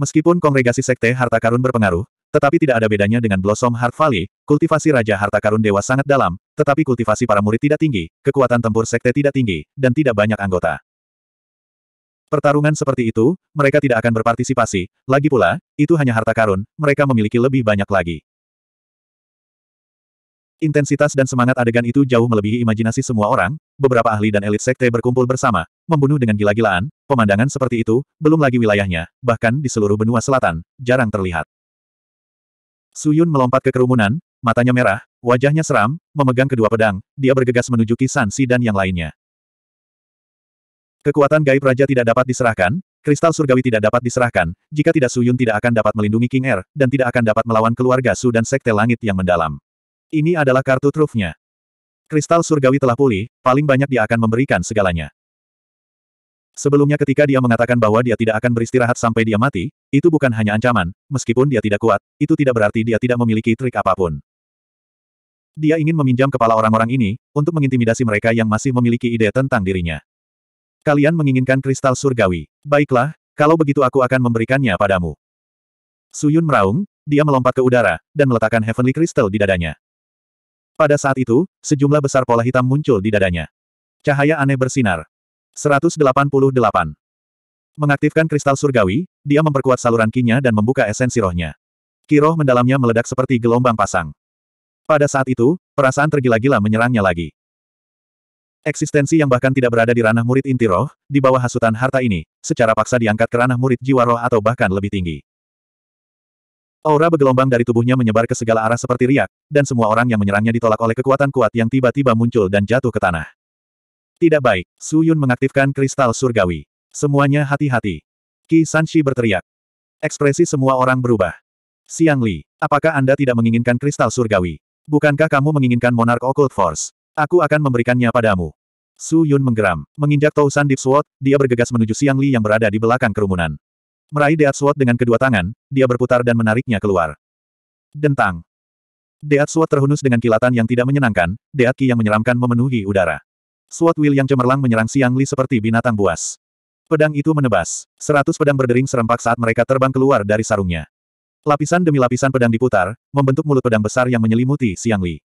Meskipun kongregasi sekte Harta Karun berpengaruh, tetapi tidak ada bedanya dengan Blossom Heart Valley, kultivasi Raja Harta Karun Dewa sangat dalam, tetapi kultivasi para murid tidak tinggi, kekuatan tempur sekte tidak tinggi, dan tidak banyak anggota. Pertarungan seperti itu, mereka tidak akan berpartisipasi, lagi pula, itu hanya harta karun, mereka memiliki lebih banyak lagi. Intensitas dan semangat adegan itu jauh melebihi imajinasi semua orang, beberapa ahli dan elit sekte berkumpul bersama, membunuh dengan gila-gilaan, pemandangan seperti itu, belum lagi wilayahnya, bahkan di seluruh benua selatan, jarang terlihat. Suyun melompat ke kerumunan, matanya merah, wajahnya seram, memegang kedua pedang, dia bergegas menuju Kisansi dan yang lainnya. Kekuatan gaib raja tidak dapat diserahkan, kristal surgawi tidak dapat diserahkan, jika tidak Suyun tidak akan dapat melindungi King Er, dan tidak akan dapat melawan keluarga Su dan Sekte Langit yang mendalam. Ini adalah kartu trufnya. Kristal surgawi telah pulih, paling banyak dia akan memberikan segalanya. Sebelumnya ketika dia mengatakan bahwa dia tidak akan beristirahat sampai dia mati, itu bukan hanya ancaman, meskipun dia tidak kuat, itu tidak berarti dia tidak memiliki trik apapun. Dia ingin meminjam kepala orang-orang ini, untuk mengintimidasi mereka yang masih memiliki ide tentang dirinya. Kalian menginginkan kristal surgawi. Baiklah, kalau begitu aku akan memberikannya padamu. Suyun meraung, dia melompat ke udara, dan meletakkan Heavenly Crystal di dadanya. Pada saat itu, sejumlah besar pola hitam muncul di dadanya. Cahaya aneh bersinar. 188. Mengaktifkan kristal surgawi, dia memperkuat saluran kinya dan membuka esensi rohnya. Kiroh mendalamnya meledak seperti gelombang pasang. Pada saat itu, perasaan tergila-gila menyerangnya lagi. Eksistensi yang bahkan tidak berada di ranah murid inti roh, di bawah hasutan harta ini, secara paksa diangkat ke ranah murid jiwa roh atau bahkan lebih tinggi. Aura bergelombang dari tubuhnya menyebar ke segala arah seperti riak, dan semua orang yang menyerangnya ditolak oleh kekuatan kuat yang tiba-tiba muncul dan jatuh ke tanah. Tidak baik, Su Yun mengaktifkan kristal surgawi. Semuanya hati-hati. Qi Sanshi berteriak. Ekspresi semua orang berubah. Siang Li, apakah Anda tidak menginginkan kristal surgawi? Bukankah kamu menginginkan monark occult force? Aku akan memberikannya padamu. Su Yun menggeram. Menginjak Tousan Deep Sword, dia bergegas menuju Siang Li yang berada di belakang kerumunan. Meraih Deat Sword dengan kedua tangan, dia berputar dan menariknya keluar. Dentang. Deat Sword terhunus dengan kilatan yang tidak menyenangkan, Deat Ki yang menyeramkan memenuhi udara. Sword Will yang cemerlang menyerang Siang Li seperti binatang buas. Pedang itu menebas. Seratus pedang berdering serempak saat mereka terbang keluar dari sarungnya. Lapisan demi lapisan pedang diputar, membentuk mulut pedang besar yang menyelimuti Siang Li.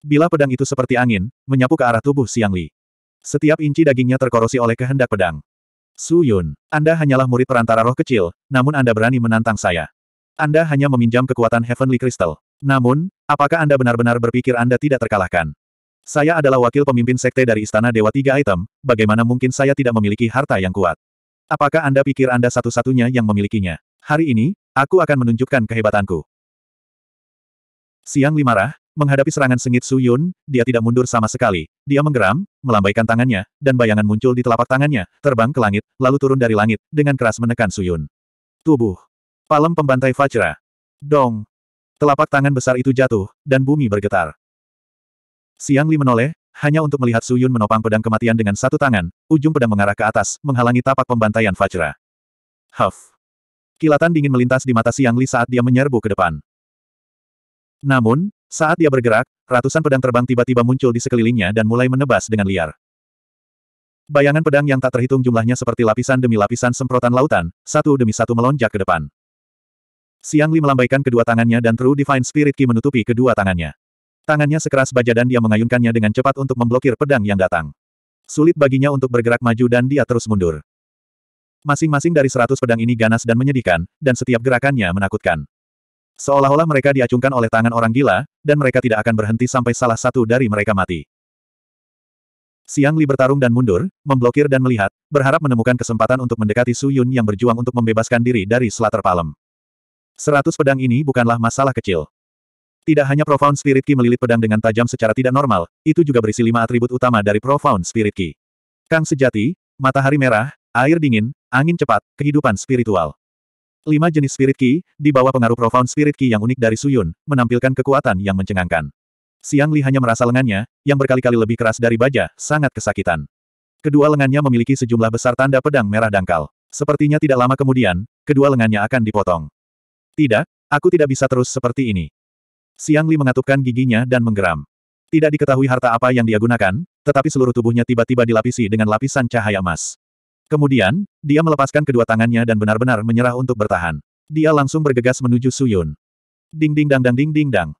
Bila pedang itu seperti angin, menyapu ke arah tubuh Siang Li. Setiap inci dagingnya terkorosi oleh kehendak pedang. Su Yun, Anda hanyalah murid perantara roh kecil, namun Anda berani menantang saya. Anda hanya meminjam kekuatan Heavenly Crystal. Namun, apakah Anda benar-benar berpikir Anda tidak terkalahkan? Saya adalah wakil pemimpin sekte dari Istana Dewa Tiga Item, bagaimana mungkin saya tidak memiliki harta yang kuat? Apakah Anda pikir Anda satu-satunya yang memilikinya? Hari ini, aku akan menunjukkan kehebatanku. Siang Limarah, Menghadapi serangan sengit Su Yun, dia tidak mundur sama sekali. Dia menggeram, melambaikan tangannya, dan bayangan muncul di telapak tangannya, terbang ke langit, lalu turun dari langit, dengan keras menekan Su Yun. Tubuh. Palem pembantai Fajra. Dong. Telapak tangan besar itu jatuh, dan bumi bergetar. Siang Li menoleh, hanya untuk melihat Su Yun menopang pedang kematian dengan satu tangan, ujung pedang mengarah ke atas, menghalangi tapak pembantaian Fajra. Huff. Kilatan dingin melintas di mata Siang Li saat dia menyerbu ke depan. Namun, saat dia bergerak, ratusan pedang terbang tiba-tiba muncul di sekelilingnya dan mulai menebas dengan liar. Bayangan pedang yang tak terhitung jumlahnya seperti lapisan demi lapisan semprotan lautan, satu demi satu melonjak ke depan. Siang Li melambaikan kedua tangannya dan True Divine Spirit Ki menutupi kedua tangannya. Tangannya sekeras baja dan dia mengayunkannya dengan cepat untuk memblokir pedang yang datang. Sulit baginya untuk bergerak maju dan dia terus mundur. Masing-masing dari seratus pedang ini ganas dan menyedihkan, dan setiap gerakannya menakutkan. Seolah-olah mereka diacungkan oleh tangan orang gila, dan mereka tidak akan berhenti sampai salah satu dari mereka mati. Siang Li bertarung dan mundur, memblokir dan melihat, berharap menemukan kesempatan untuk mendekati Su Yun yang berjuang untuk membebaskan diri dari Slater Palem. Seratus pedang ini bukanlah masalah kecil. Tidak hanya Profound Spirit Ki melilit pedang dengan tajam secara tidak normal, itu juga berisi lima atribut utama dari Profound Spirit Ki. Kang sejati, matahari merah, air dingin, angin cepat, kehidupan spiritual. Lima jenis Spirit Ki, di bawah pengaruh Profound Spirit Ki yang unik dari Suyun, menampilkan kekuatan yang mencengangkan. Siang Li hanya merasa lengannya, yang berkali-kali lebih keras dari baja, sangat kesakitan. Kedua lengannya memiliki sejumlah besar tanda pedang merah dangkal. Sepertinya tidak lama kemudian, kedua lengannya akan dipotong. Tidak, aku tidak bisa terus seperti ini. Siang Li mengatupkan giginya dan menggeram. Tidak diketahui harta apa yang dia gunakan, tetapi seluruh tubuhnya tiba-tiba dilapisi dengan lapisan cahaya emas. Kemudian, dia melepaskan kedua tangannya dan benar-benar menyerah untuk bertahan. Dia langsung bergegas menuju Suyun. Ding ding dang dang ding ding dang.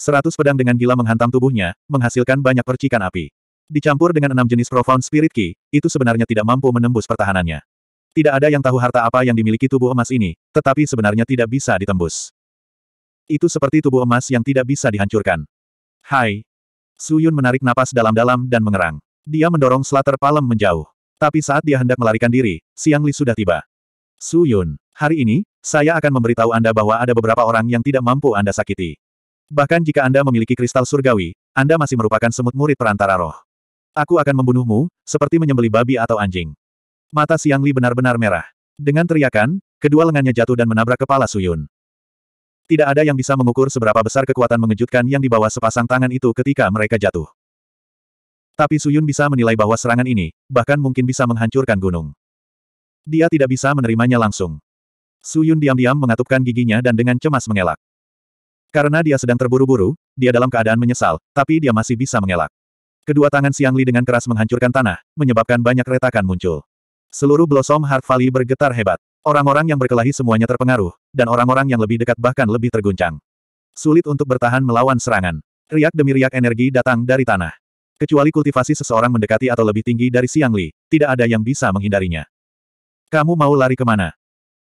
Seratus pedang dengan gila menghantam tubuhnya, menghasilkan banyak percikan api. Dicampur dengan enam jenis profound spirit ki, itu sebenarnya tidak mampu menembus pertahanannya. Tidak ada yang tahu harta apa yang dimiliki tubuh emas ini, tetapi sebenarnya tidak bisa ditembus. Itu seperti tubuh emas yang tidak bisa dihancurkan. Hai. Suyun menarik napas dalam-dalam dan mengerang. Dia mendorong Slater Palem menjauh. Tapi saat dia hendak melarikan diri, Siang Li sudah tiba. Su Yun, hari ini, saya akan memberitahu Anda bahwa ada beberapa orang yang tidak mampu Anda sakiti. Bahkan jika Anda memiliki kristal surgawi, Anda masih merupakan semut murid perantara roh. Aku akan membunuhmu, seperti menyembeli babi atau anjing. Mata Siang Li benar-benar merah. Dengan teriakan, kedua lengannya jatuh dan menabrak kepala Su Yun. Tidak ada yang bisa mengukur seberapa besar kekuatan mengejutkan yang dibawa sepasang tangan itu ketika mereka jatuh. Tapi Suyun bisa menilai bahwa serangan ini, bahkan mungkin bisa menghancurkan gunung. Dia tidak bisa menerimanya langsung. Suyun diam-diam mengatupkan giginya dan dengan cemas mengelak. Karena dia sedang terburu-buru, dia dalam keadaan menyesal, tapi dia masih bisa mengelak. Kedua tangan Siang Li dengan keras menghancurkan tanah, menyebabkan banyak retakan muncul. Seluruh Blossom Heart Valley bergetar hebat. Orang-orang yang berkelahi semuanya terpengaruh, dan orang-orang yang lebih dekat bahkan lebih terguncang. Sulit untuk bertahan melawan serangan. Riak demi riak energi datang dari tanah. Kecuali kultivasi seseorang mendekati atau lebih tinggi dari Siang Li, tidak ada yang bisa menghindarinya. Kamu mau lari kemana?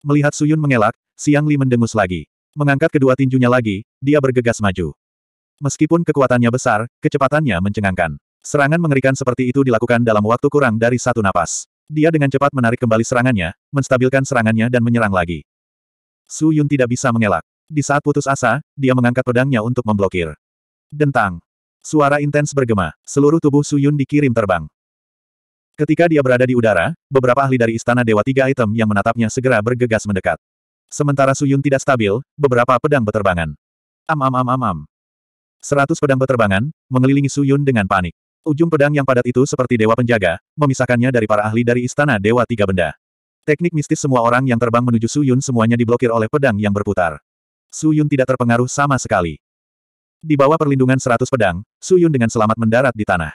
Melihat Suyun mengelak, Siang Li mendengus lagi. Mengangkat kedua tinjunya lagi, dia bergegas maju. Meskipun kekuatannya besar, kecepatannya mencengangkan. Serangan mengerikan seperti itu dilakukan dalam waktu kurang dari satu napas. Dia dengan cepat menarik kembali serangannya, menstabilkan serangannya dan menyerang lagi. Su Yun tidak bisa mengelak. Di saat putus asa, dia mengangkat pedangnya untuk memblokir. Dentang. Suara intens bergema, seluruh tubuh Suyun dikirim terbang. Ketika dia berada di udara, beberapa ahli dari Istana Dewa Tiga Item yang menatapnya segera bergegas mendekat. Sementara Suyun tidak stabil, beberapa pedang beterbangan. Am am am am am. Seratus pedang beterbangan, mengelilingi Suyun dengan panik. Ujung pedang yang padat itu seperti dewa penjaga, memisahkannya dari para ahli dari Istana Dewa Tiga Benda. Teknik mistis semua orang yang terbang menuju Suyun semuanya diblokir oleh pedang yang berputar. Suyun tidak terpengaruh sama sekali. Di bawah perlindungan seratus pedang, Suyun dengan selamat mendarat di tanah.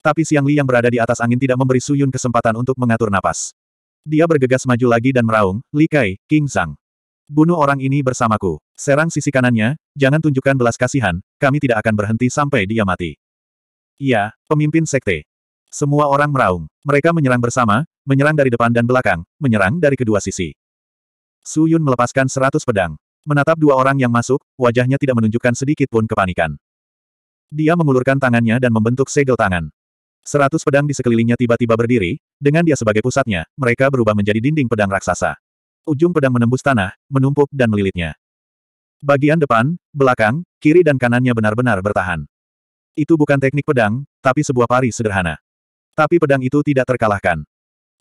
Tapi Siang Li yang berada di atas angin tidak memberi Suyun kesempatan untuk mengatur napas. Dia bergegas maju lagi dan meraung, Li Kai, King Zhang. Bunuh orang ini bersamaku. Serang sisi kanannya, jangan tunjukkan belas kasihan, kami tidak akan berhenti sampai dia mati. Iya, pemimpin sekte. Semua orang meraung. Mereka menyerang bersama, menyerang dari depan dan belakang, menyerang dari kedua sisi. Su Yun melepaskan seratus pedang. Menatap dua orang yang masuk, wajahnya tidak menunjukkan sedikit pun kepanikan. Dia mengulurkan tangannya dan membentuk segel tangan. Seratus pedang di sekelilingnya tiba-tiba berdiri, dengan dia sebagai pusatnya, mereka berubah menjadi dinding pedang raksasa. Ujung pedang menembus tanah, menumpuk dan melilitnya. Bagian depan, belakang, kiri dan kanannya benar-benar bertahan. Itu bukan teknik pedang, tapi sebuah pari sederhana. Tapi pedang itu tidak terkalahkan.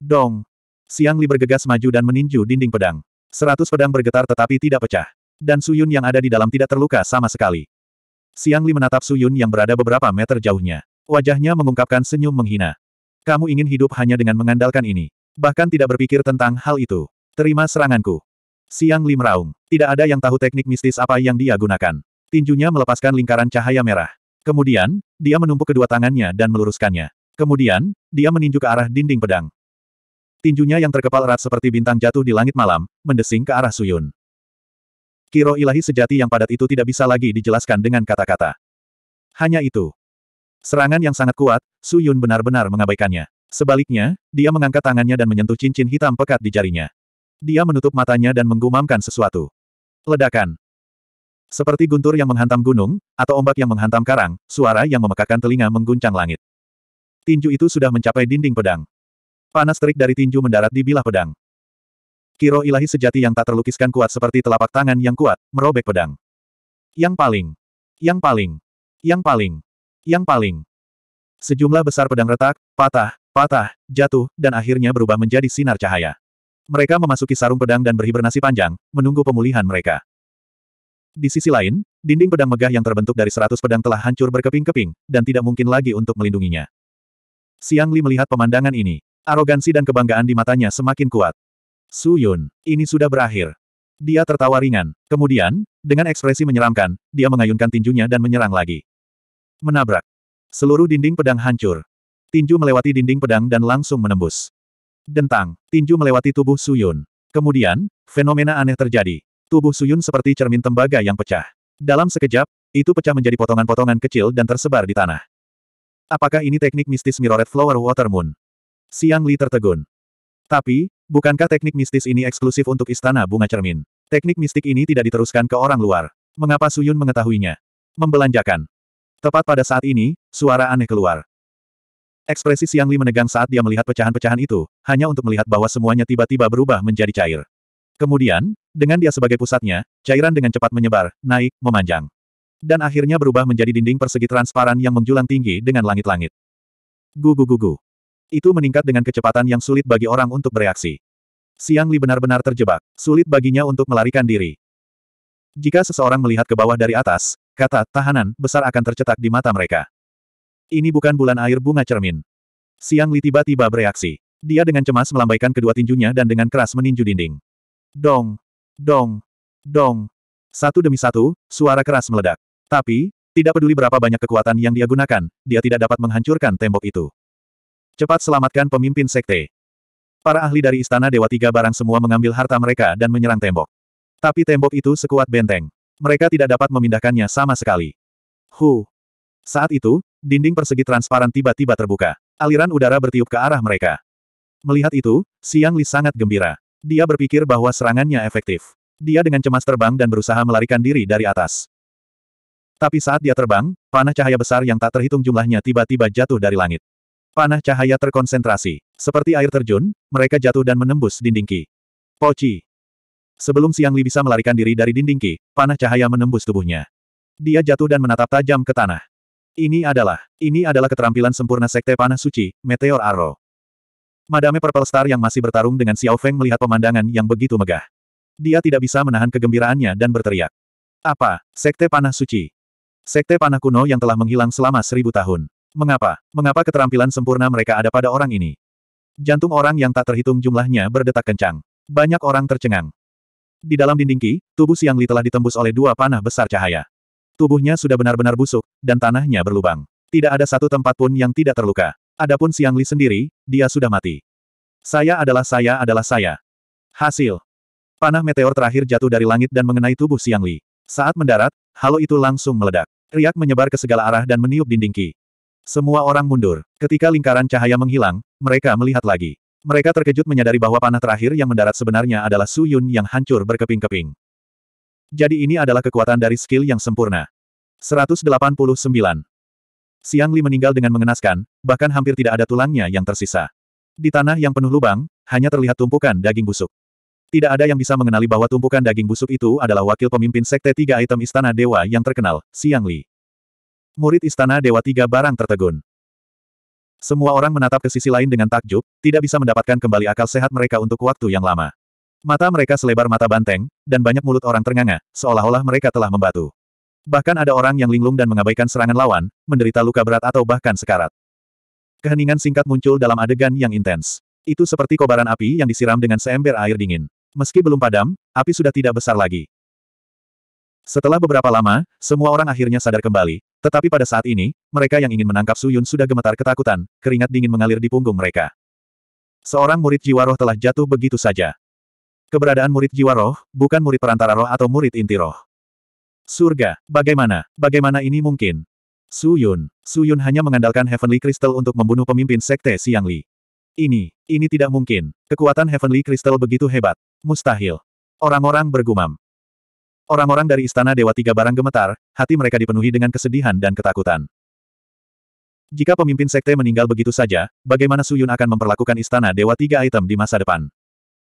Dong! Siang Li bergegas maju dan meninju dinding pedang. Seratus pedang bergetar tetapi tidak pecah. Dan Suyun yang ada di dalam tidak terluka sama sekali. Siang Li menatap Suyun yang berada beberapa meter jauhnya. Wajahnya mengungkapkan senyum menghina. Kamu ingin hidup hanya dengan mengandalkan ini. Bahkan tidak berpikir tentang hal itu. Terima seranganku. Siang Li meraung. Tidak ada yang tahu teknik mistis apa yang dia gunakan. Tinjunya melepaskan lingkaran cahaya merah. Kemudian, dia menumpuk kedua tangannya dan meluruskannya. Kemudian, dia meninju ke arah dinding pedang. Tinjunya yang terkepal erat seperti bintang jatuh di langit malam, mendesing ke arah Suyun. Kiro ilahi sejati yang padat itu tidak bisa lagi dijelaskan dengan kata-kata. Hanya itu. Serangan yang sangat kuat, Suyun benar-benar mengabaikannya. Sebaliknya, dia mengangkat tangannya dan menyentuh cincin hitam pekat di jarinya. Dia menutup matanya dan menggumamkan sesuatu. Ledakan. Seperti guntur yang menghantam gunung, atau ombak yang menghantam karang, suara yang memekakan telinga mengguncang langit. Tinju itu sudah mencapai dinding pedang. Panas terik dari tinju mendarat di bilah pedang. Kiro ilahi sejati yang tak terlukiskan kuat seperti telapak tangan yang kuat, merobek pedang. Yang paling. Yang paling. Yang paling. Yang paling. Sejumlah besar pedang retak, patah, patah, jatuh, dan akhirnya berubah menjadi sinar cahaya. Mereka memasuki sarung pedang dan berhibernasi panjang, menunggu pemulihan mereka. Di sisi lain, dinding pedang megah yang terbentuk dari seratus pedang telah hancur berkeping-keping, dan tidak mungkin lagi untuk melindunginya. Siang Li melihat pemandangan ini. Arogansi dan kebanggaan di matanya semakin kuat. Su Yun, ini sudah berakhir. Dia tertawa ringan. Kemudian, dengan ekspresi menyeramkan, dia mengayunkan tinjunya dan menyerang lagi. Menabrak. Seluruh dinding pedang hancur. Tinju melewati dinding pedang dan langsung menembus. Dentang, tinju melewati tubuh Su Yun. Kemudian, fenomena aneh terjadi. Tubuh Su Yun seperti cermin tembaga yang pecah. Dalam sekejap, itu pecah menjadi potongan-potongan kecil dan tersebar di tanah. Apakah ini teknik mistis Mirrored Flower Water Moon? Siang Li tertegun. Tapi, bukankah teknik mistis ini eksklusif untuk Istana Bunga Cermin? Teknik mistik ini tidak diteruskan ke orang luar. Mengapa Suyun mengetahuinya? Membelanjakan. Tepat pada saat ini, suara aneh keluar. Ekspresi Siang Li menegang saat dia melihat pecahan-pecahan itu, hanya untuk melihat bahwa semuanya tiba-tiba berubah menjadi cair. Kemudian, dengan dia sebagai pusatnya, cairan dengan cepat menyebar, naik, memanjang. Dan akhirnya berubah menjadi dinding persegi transparan yang menjulang tinggi dengan langit-langit. Gugu-gugu. Itu meningkat dengan kecepatan yang sulit bagi orang untuk bereaksi. Siang Li benar-benar terjebak, sulit baginya untuk melarikan diri. Jika seseorang melihat ke bawah dari atas, kata tahanan besar akan tercetak di mata mereka. Ini bukan bulan air bunga cermin. Siang Li tiba-tiba bereaksi. Dia dengan cemas melambaikan kedua tinjunya dan dengan keras meninju dinding. Dong, dong, dong. Satu demi satu, suara keras meledak. Tapi, tidak peduli berapa banyak kekuatan yang dia gunakan, dia tidak dapat menghancurkan tembok itu. Cepat selamatkan pemimpin sekte. Para ahli dari Istana Dewa Tiga Barang semua mengambil harta mereka dan menyerang tembok. Tapi tembok itu sekuat benteng. Mereka tidak dapat memindahkannya sama sekali. Hu. Saat itu, dinding persegi transparan tiba-tiba terbuka. Aliran udara bertiup ke arah mereka. Melihat itu, Siang Li sangat gembira. Dia berpikir bahwa serangannya efektif. Dia dengan cemas terbang dan berusaha melarikan diri dari atas. Tapi saat dia terbang, panah cahaya besar yang tak terhitung jumlahnya tiba-tiba jatuh dari langit. Panah cahaya terkonsentrasi. Seperti air terjun, mereka jatuh dan menembus dinding Ki. Poci. Sebelum Siang Li bisa melarikan diri dari dinding Ki, panah cahaya menembus tubuhnya. Dia jatuh dan menatap tajam ke tanah. Ini adalah, ini adalah keterampilan sempurna Sekte Panah Suci, Meteor Arrow. Madame Purple Star yang masih bertarung dengan Xiao Feng melihat pemandangan yang begitu megah. Dia tidak bisa menahan kegembiraannya dan berteriak. Apa, Sekte Panah Suci? Sekte Panah Kuno yang telah menghilang selama seribu tahun. Mengapa? Mengapa keterampilan sempurna mereka ada pada orang ini? Jantung orang yang tak terhitung jumlahnya berdetak kencang. Banyak orang tercengang. Di dalam dinding Ki, tubuh Siang Li telah ditembus oleh dua panah besar cahaya. Tubuhnya sudah benar-benar busuk, dan tanahnya berlubang. Tidak ada satu tempat pun yang tidak terluka. Adapun Siang Li sendiri, dia sudah mati. Saya adalah saya adalah saya. Hasil. Panah meteor terakhir jatuh dari langit dan mengenai tubuh Siang Li. Saat mendarat, halo itu langsung meledak. Riak menyebar ke segala arah dan meniup dinding Ki. Semua orang mundur. Ketika lingkaran cahaya menghilang, mereka melihat lagi. Mereka terkejut menyadari bahwa panah terakhir yang mendarat sebenarnya adalah Su Yun yang hancur berkeping-keping. Jadi ini adalah kekuatan dari skill yang sempurna. 189. Siang Li meninggal dengan mengenaskan, bahkan hampir tidak ada tulangnya yang tersisa. Di tanah yang penuh lubang, hanya terlihat tumpukan daging busuk. Tidak ada yang bisa mengenali bahwa tumpukan daging busuk itu adalah wakil pemimpin Sekte Tiga Item Istana Dewa yang terkenal, Siang Li. Murid Istana Dewa Tiga Barang tertegun. Semua orang menatap ke sisi lain dengan takjub, tidak bisa mendapatkan kembali akal sehat mereka untuk waktu yang lama. Mata mereka selebar mata banteng, dan banyak mulut orang ternganga, seolah-olah mereka telah membatu. Bahkan ada orang yang linglung dan mengabaikan serangan lawan, menderita luka berat atau bahkan sekarat. Keheningan singkat muncul dalam adegan yang intens. Itu seperti kobaran api yang disiram dengan seember air dingin. Meski belum padam, api sudah tidak besar lagi. Setelah beberapa lama, semua orang akhirnya sadar kembali, tetapi pada saat ini, mereka yang ingin menangkap Suyun sudah gemetar ketakutan, keringat dingin mengalir di punggung mereka. Seorang murid jiwa roh telah jatuh begitu saja. Keberadaan murid jiwa roh, bukan murid perantara roh atau murid inti roh. Surga, bagaimana, bagaimana ini mungkin? Suyun, Suyun hanya mengandalkan Heavenly Crystal untuk membunuh pemimpin Sekte Siang Li. Ini, ini tidak mungkin. Kekuatan Heavenly Crystal begitu hebat. Mustahil. Orang-orang bergumam. Orang-orang dari Istana Dewa Tiga Barang gemetar, hati mereka dipenuhi dengan kesedihan dan ketakutan. Jika pemimpin sekte meninggal begitu saja, bagaimana Suyun akan memperlakukan Istana Dewa Tiga Item di masa depan?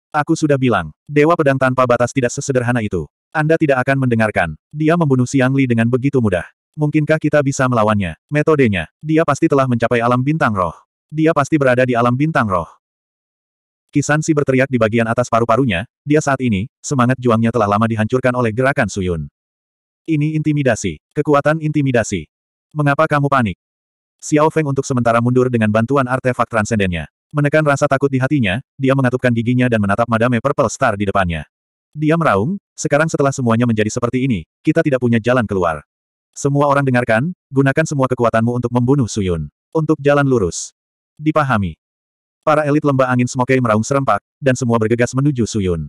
Aku sudah bilang, Dewa Pedang tanpa batas tidak sesederhana itu. Anda tidak akan mendengarkan. Dia membunuh Siang Li dengan begitu mudah. Mungkinkah kita bisa melawannya? Metodenya, dia pasti telah mencapai alam bintang roh. Dia pasti berada di alam bintang roh. Kisansi berteriak di bagian atas paru-parunya, dia saat ini, semangat juangnya telah lama dihancurkan oleh gerakan Suyun. Ini intimidasi, kekuatan intimidasi. Mengapa kamu panik? Xiao Feng untuk sementara mundur dengan bantuan artefak transendennya. Menekan rasa takut di hatinya, dia mengatupkan giginya dan menatap Madame Purple Star di depannya. Dia meraung, sekarang setelah semuanya menjadi seperti ini, kita tidak punya jalan keluar. Semua orang dengarkan, gunakan semua kekuatanmu untuk membunuh Suyun. Untuk jalan lurus. Dipahami. Para elit lembah angin Smokey meraung serempak, dan semua bergegas menuju Suyun.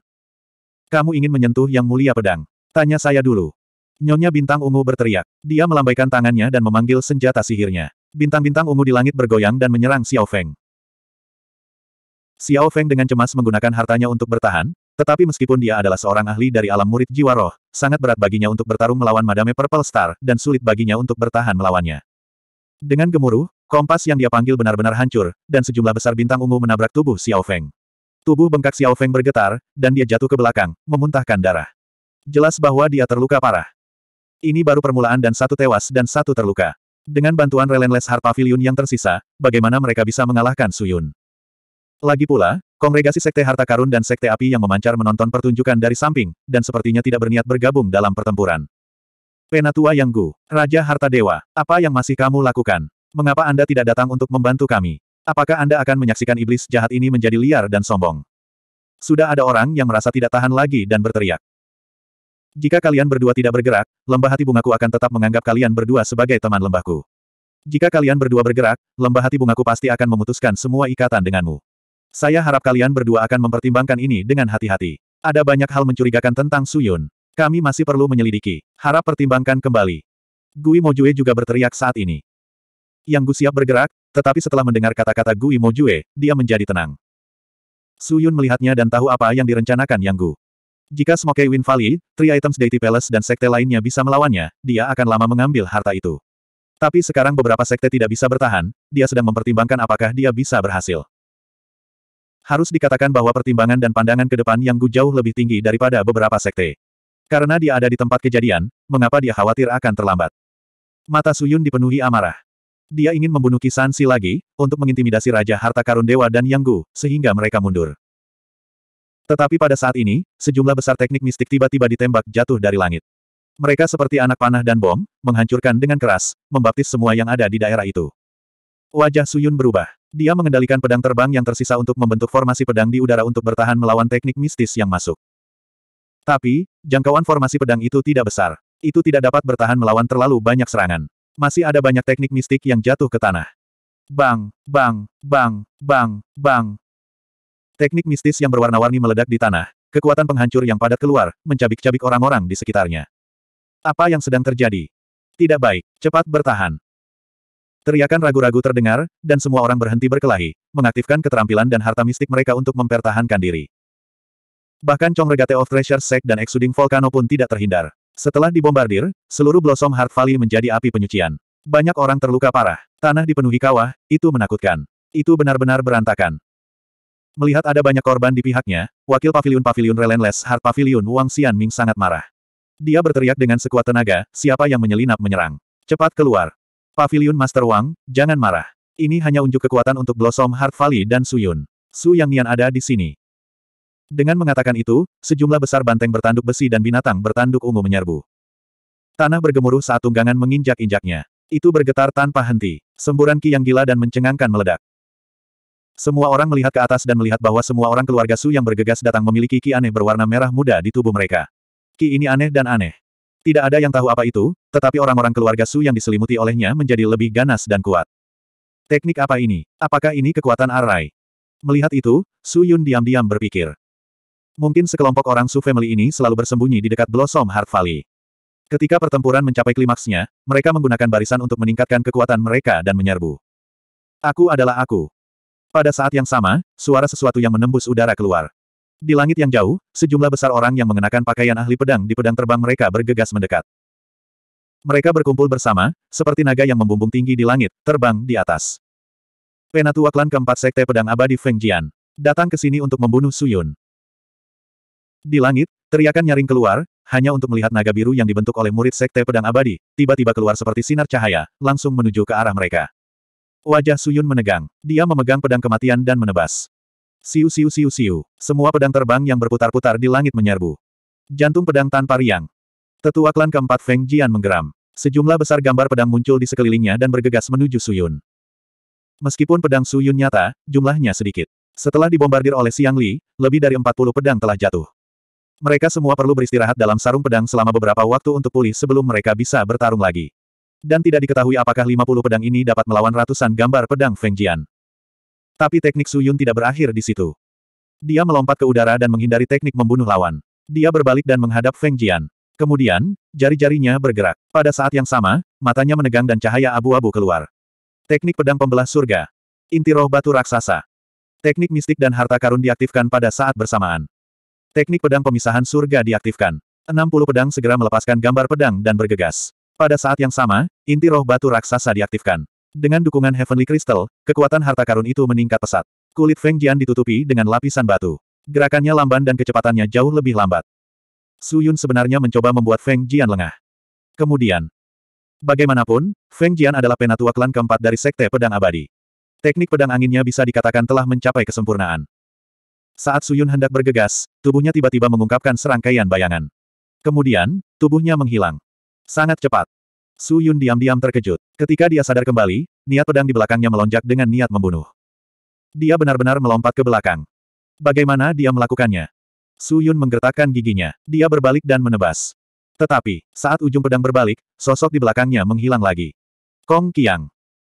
Kamu ingin menyentuh yang mulia pedang? Tanya saya dulu. Nyonya bintang ungu berteriak. Dia melambaikan tangannya dan memanggil senjata sihirnya. Bintang-bintang ungu di langit bergoyang dan menyerang Xiao Feng. Xiao Feng dengan cemas menggunakan hartanya untuk bertahan, tetapi meskipun dia adalah seorang ahli dari alam murid jiwa roh, sangat berat baginya untuk bertarung melawan Madame Purple Star, dan sulit baginya untuk bertahan melawannya. Dengan gemuruh, kompas yang dia panggil benar-benar hancur, dan sejumlah besar bintang ungu menabrak tubuh Xiao Feng. Tubuh bengkak Xiao Feng bergetar, dan dia jatuh ke belakang, memuntahkan darah. Jelas bahwa dia terluka parah. Ini baru permulaan dan satu tewas dan satu terluka. Dengan bantuan Relentless Heart Pavilion yang tersisa, bagaimana mereka bisa mengalahkan Suyun? Lagi pula, kongregasi Sekte Harta Karun dan Sekte Api yang memancar menonton pertunjukan dari samping, dan sepertinya tidak berniat bergabung dalam pertempuran. Penatua Yang Gu, Raja Harta Dewa, apa yang masih kamu lakukan? Mengapa Anda tidak datang untuk membantu kami? Apakah Anda akan menyaksikan iblis jahat ini menjadi liar dan sombong? Sudah ada orang yang merasa tidak tahan lagi dan berteriak. Jika kalian berdua tidak bergerak, lembah hati bungaku akan tetap menganggap kalian berdua sebagai teman lembahku. Jika kalian berdua bergerak, lembah hati bungaku pasti akan memutuskan semua ikatan denganmu. Saya harap kalian berdua akan mempertimbangkan ini dengan hati-hati. Ada banyak hal mencurigakan tentang Suyun. Kami masih perlu menyelidiki. Harap pertimbangkan kembali. Gui Mojue juga berteriak saat ini. Yang Gu Siap bergerak, tetapi setelah mendengar kata-kata Gui Mojue, dia menjadi tenang. Su Yun melihatnya dan tahu apa yang direncanakan Yang Gu. Jika Smoke Win Valley, Three Items Deity Palace dan sekte lainnya bisa melawannya, dia akan lama mengambil harta itu. Tapi sekarang beberapa sekte tidak bisa bertahan, dia sedang mempertimbangkan apakah dia bisa berhasil. Harus dikatakan bahwa pertimbangan dan pandangan ke depan Yang Gu jauh lebih tinggi daripada beberapa sekte. Karena dia ada di tempat kejadian, mengapa dia khawatir akan terlambat? Mata Suyun dipenuhi amarah. Dia ingin membunuh Kisan lagi, untuk mengintimidasi Raja Harta Karun Dewa dan Yang Gu, sehingga mereka mundur. Tetapi pada saat ini, sejumlah besar teknik mistik tiba-tiba ditembak jatuh dari langit. Mereka seperti anak panah dan bom, menghancurkan dengan keras, membaptis semua yang ada di daerah itu. Wajah Suyun berubah. Dia mengendalikan pedang terbang yang tersisa untuk membentuk formasi pedang di udara untuk bertahan melawan teknik mistis yang masuk. Tapi, jangkauan formasi pedang itu tidak besar. Itu tidak dapat bertahan melawan terlalu banyak serangan. Masih ada banyak teknik mistik yang jatuh ke tanah. Bang, bang, bang, bang, bang. Teknik mistis yang berwarna-warni meledak di tanah, kekuatan penghancur yang padat keluar, mencabik-cabik orang-orang di sekitarnya. Apa yang sedang terjadi? Tidak baik, cepat bertahan. Teriakan ragu-ragu terdengar, dan semua orang berhenti berkelahi, mengaktifkan keterampilan dan harta mistik mereka untuk mempertahankan diri. Bahkan Chong Regate of Treasure Sect dan Exuding Volcano pun tidak terhindar. Setelah dibombardir, seluruh Blossom Heart Valley menjadi api penyucian. Banyak orang terluka parah. Tanah dipenuhi kawah, itu menakutkan. Itu benar-benar berantakan. Melihat ada banyak korban di pihaknya, wakil pavilion pavilion Relentless Heart Pavilion Wang Xian Ming sangat marah. Dia berteriak dengan sekuat tenaga, siapa yang menyelinap menyerang. Cepat keluar. Pavilion Master Wang, jangan marah. Ini hanya unjuk kekuatan untuk Blossom Heart Valley dan Su Yun, Su Yang Nian ada di sini. Dengan mengatakan itu, sejumlah besar banteng bertanduk besi dan binatang bertanduk ungu menyerbu. Tanah bergemuruh saat tunggangan menginjak-injaknya. Itu bergetar tanpa henti. Semburan ki yang gila dan mencengangkan meledak. Semua orang melihat ke atas dan melihat bahwa semua orang keluarga Su yang bergegas datang memiliki ki aneh berwarna merah muda di tubuh mereka. Ki ini aneh dan aneh. Tidak ada yang tahu apa itu, tetapi orang-orang keluarga Su yang diselimuti olehnya menjadi lebih ganas dan kuat. Teknik apa ini? Apakah ini kekuatan arai? Melihat itu, Su Yun diam-diam berpikir. Mungkin sekelompok orang Su Family ini selalu bersembunyi di dekat Blossom Heart Valley. Ketika pertempuran mencapai klimaksnya, mereka menggunakan barisan untuk meningkatkan kekuatan mereka dan menyerbu. Aku adalah aku. Pada saat yang sama, suara sesuatu yang menembus udara keluar. Di langit yang jauh, sejumlah besar orang yang mengenakan pakaian ahli pedang di pedang terbang mereka bergegas mendekat. Mereka berkumpul bersama, seperti naga yang membumbung tinggi di langit, terbang di atas. Penatua klan keempat Sekte Pedang Abadi Feng Jian. Datang ke sini untuk membunuh Suyun. Di langit, teriakan nyaring keluar, hanya untuk melihat naga biru yang dibentuk oleh murid sekte pedang abadi, tiba-tiba keluar seperti sinar cahaya, langsung menuju ke arah mereka. Wajah Suyun menegang. Dia memegang pedang kematian dan menebas. Siu siu siu siu. Semua pedang terbang yang berputar-putar di langit menyerbu. Jantung pedang tanpa riang. Tetua klan keempat Feng Jian menggeram. Sejumlah besar gambar pedang muncul di sekelilingnya dan bergegas menuju Suyun. Meskipun pedang Suyun nyata, jumlahnya sedikit. Setelah dibombardir oleh Siang Li, lebih dari 40 pedang telah jatuh. Mereka semua perlu beristirahat dalam sarung pedang selama beberapa waktu untuk pulih sebelum mereka bisa bertarung lagi. Dan tidak diketahui apakah 50 pedang ini dapat melawan ratusan gambar pedang Feng Jian. Tapi teknik Suyun tidak berakhir di situ. Dia melompat ke udara dan menghindari teknik membunuh lawan. Dia berbalik dan menghadap Feng Jian. Kemudian, jari-jarinya bergerak. Pada saat yang sama, matanya menegang dan cahaya abu-abu keluar. Teknik pedang pembelah surga. Inti roh batu raksasa. Teknik mistik dan harta karun diaktifkan pada saat bersamaan. Teknik pedang pemisahan surga diaktifkan. 60 pedang segera melepaskan gambar pedang dan bergegas. Pada saat yang sama, inti roh batu raksasa diaktifkan. Dengan dukungan Heavenly Crystal, kekuatan harta karun itu meningkat pesat. Kulit Feng Jian ditutupi dengan lapisan batu. Gerakannya lamban dan kecepatannya jauh lebih lambat. Su Yun sebenarnya mencoba membuat Feng Jian lengah. Kemudian, bagaimanapun, Feng Jian adalah penatua klan keempat dari Sekte Pedang Abadi. Teknik pedang anginnya bisa dikatakan telah mencapai kesempurnaan. Saat Suyun hendak bergegas, tubuhnya tiba-tiba mengungkapkan serangkaian bayangan. Kemudian, tubuhnya menghilang. Sangat cepat. Suyun diam-diam terkejut. Ketika dia sadar kembali, niat pedang di belakangnya melonjak dengan niat membunuh. Dia benar-benar melompat ke belakang. Bagaimana dia melakukannya? Suyun menggertakkan giginya. Dia berbalik dan menebas. Tetapi, saat ujung pedang berbalik, sosok di belakangnya menghilang lagi. Kong Kiang.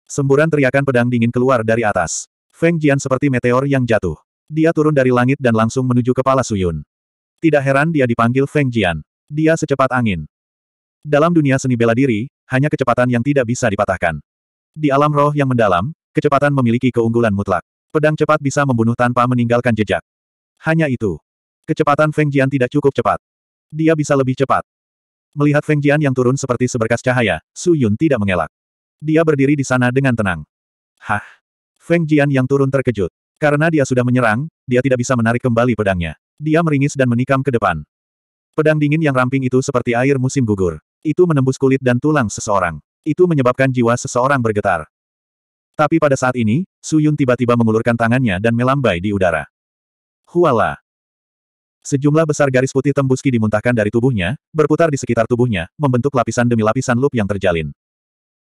Semburan teriakan pedang dingin keluar dari atas. Feng Jian seperti meteor yang jatuh. Dia turun dari langit dan langsung menuju kepala Suyun. Tidak heran dia dipanggil Feng Jian. Dia secepat angin. Dalam dunia seni bela diri, hanya kecepatan yang tidak bisa dipatahkan. Di alam roh yang mendalam, kecepatan memiliki keunggulan mutlak. Pedang cepat bisa membunuh tanpa meninggalkan jejak. Hanya itu. Kecepatan Feng Jian tidak cukup cepat. Dia bisa lebih cepat. Melihat Feng Jian yang turun seperti seberkas cahaya, Su Yun tidak mengelak. Dia berdiri di sana dengan tenang. Hah? Feng Jian yang turun terkejut. Karena dia sudah menyerang, dia tidak bisa menarik kembali pedangnya. Dia meringis dan menikam ke depan. Pedang dingin yang ramping itu seperti air musim gugur. Itu menembus kulit dan tulang seseorang. Itu menyebabkan jiwa seseorang bergetar. Tapi pada saat ini, Su Yun tiba-tiba mengulurkan tangannya dan melambai di udara. Huala! Sejumlah besar garis putih tembuski dimuntahkan dari tubuhnya, berputar di sekitar tubuhnya, membentuk lapisan demi lapisan loop yang terjalin.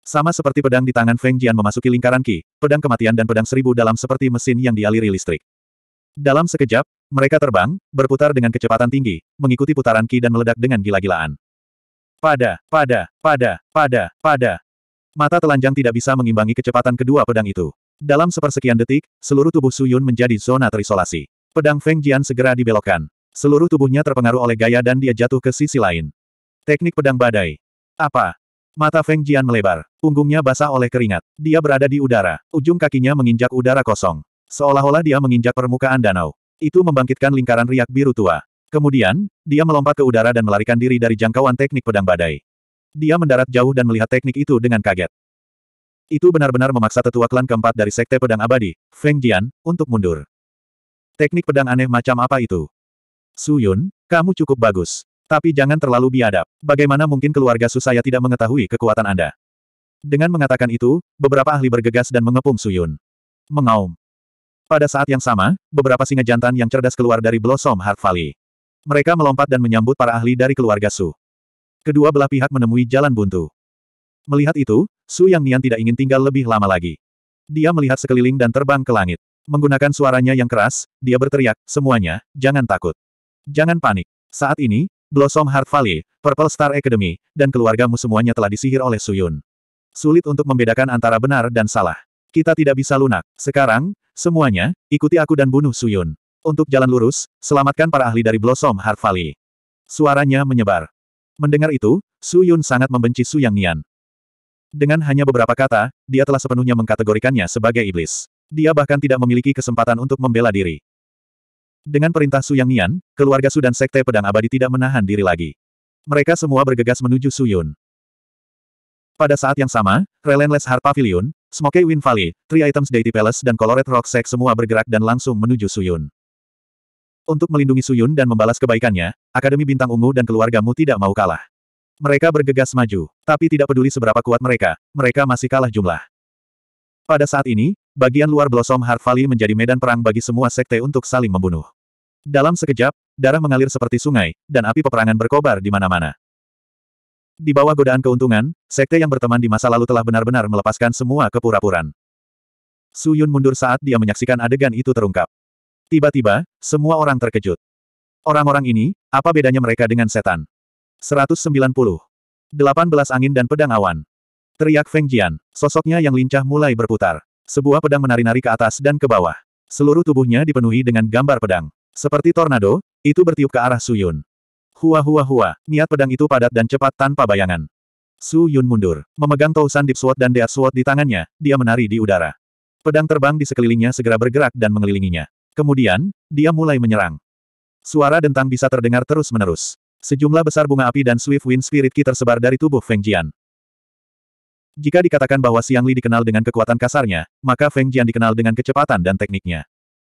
Sama seperti pedang di tangan Feng Jian memasuki lingkaran Qi, pedang kematian dan pedang seribu dalam seperti mesin yang dialiri listrik. Dalam sekejap, mereka terbang, berputar dengan kecepatan tinggi, mengikuti putaran Qi dan meledak dengan gila-gilaan. Pada, pada, pada, pada, pada. Mata telanjang tidak bisa mengimbangi kecepatan kedua pedang itu. Dalam sepersekian detik, seluruh tubuh Su Yun menjadi zona terisolasi. Pedang Feng Jian segera dibelokkan. Seluruh tubuhnya terpengaruh oleh gaya dan dia jatuh ke sisi lain. Teknik pedang badai. Apa? Mata Feng Jian melebar. Punggungnya basah oleh keringat. Dia berada di udara. Ujung kakinya menginjak udara kosong. Seolah-olah dia menginjak permukaan danau. Itu membangkitkan lingkaran riak biru tua. Kemudian, dia melompat ke udara dan melarikan diri dari jangkauan teknik pedang badai. Dia mendarat jauh dan melihat teknik itu dengan kaget. Itu benar-benar memaksa tetua klan keempat dari Sekte Pedang Abadi, Feng Jian, untuk mundur. Teknik pedang aneh macam apa itu? Su Yun, kamu cukup bagus. Tapi jangan terlalu biadab. Bagaimana mungkin keluarga Susaya tidak mengetahui kekuatan Anda? Dengan mengatakan itu, beberapa ahli bergegas dan mengepung Suyun. Mengaum. Pada saat yang sama, beberapa singa jantan yang cerdas keluar dari Blossom Heart Valley. Mereka melompat dan menyambut para ahli dari keluarga Su. Kedua belah pihak menemui jalan buntu. Melihat itu, Su Yang Nian tidak ingin tinggal lebih lama lagi. Dia melihat sekeliling dan terbang ke langit. Menggunakan suaranya yang keras, dia berteriak, semuanya, jangan takut. Jangan panik. Saat ini, Blossom Heart Valley, Purple Star Academy, dan keluargamu semuanya telah disihir oleh Suyun. Sulit untuk membedakan antara benar dan salah. Kita tidak bisa lunak. Sekarang, semuanya, ikuti aku dan bunuh Suyun. Untuk jalan lurus, selamatkan para ahli dari Blossom Heart Valley. Suaranya menyebar. Mendengar itu, Suyun sangat membenci Su Yang Nian. Dengan hanya beberapa kata, dia telah sepenuhnya mengkategorikannya sebagai iblis. Dia bahkan tidak memiliki kesempatan untuk membela diri. Dengan perintah Su Yang Nian, keluarga Su dan Sekte Pedang Abadi tidak menahan diri lagi. Mereka semua bergegas menuju Su Yun. Pada saat yang sama, Relentless Heart Pavilion, Smoke Wind Valley, Three Items Deity Palace dan Colored Rock Sek semua bergerak dan langsung menuju Su Yun. Untuk melindungi Su Yun dan membalas kebaikannya, Akademi Bintang Ungu dan keluargamu tidak mau kalah. Mereka bergegas maju, tapi tidak peduli seberapa kuat mereka, mereka masih kalah jumlah. Pada saat ini, bagian luar Blossom Heart Valley menjadi medan perang bagi semua sekte untuk saling membunuh. Dalam sekejap, darah mengalir seperti sungai, dan api peperangan berkobar di mana-mana. Di bawah godaan keuntungan, sekte yang berteman di masa lalu telah benar-benar melepaskan semua kepura puraan Su Yun mundur saat dia menyaksikan adegan itu terungkap. Tiba-tiba, semua orang terkejut. Orang-orang ini, apa bedanya mereka dengan setan? 190. 18 angin dan pedang awan. Teriak Feng Jian. Sosoknya yang lincah mulai berputar. Sebuah pedang menari-nari ke atas dan ke bawah. Seluruh tubuhnya dipenuhi dengan gambar pedang. Seperti tornado, itu bertiup ke arah Su Yun. Hua hua hua, niat pedang itu padat dan cepat tanpa bayangan. Su Yun mundur, memegang Tousan Deep Sword dan Death Sword di tangannya, dia menari di udara. Pedang terbang di sekelilingnya segera bergerak dan mengelilinginya. Kemudian, dia mulai menyerang. Suara dentang bisa terdengar terus-menerus. Sejumlah besar bunga api dan Swift Wind Spirit Key tersebar dari tubuh Feng Jian. Jika dikatakan bahwa Siang Li dikenal dengan kekuatan kasarnya, maka Feng Jian dikenal dengan kecepatan dan tekniknya.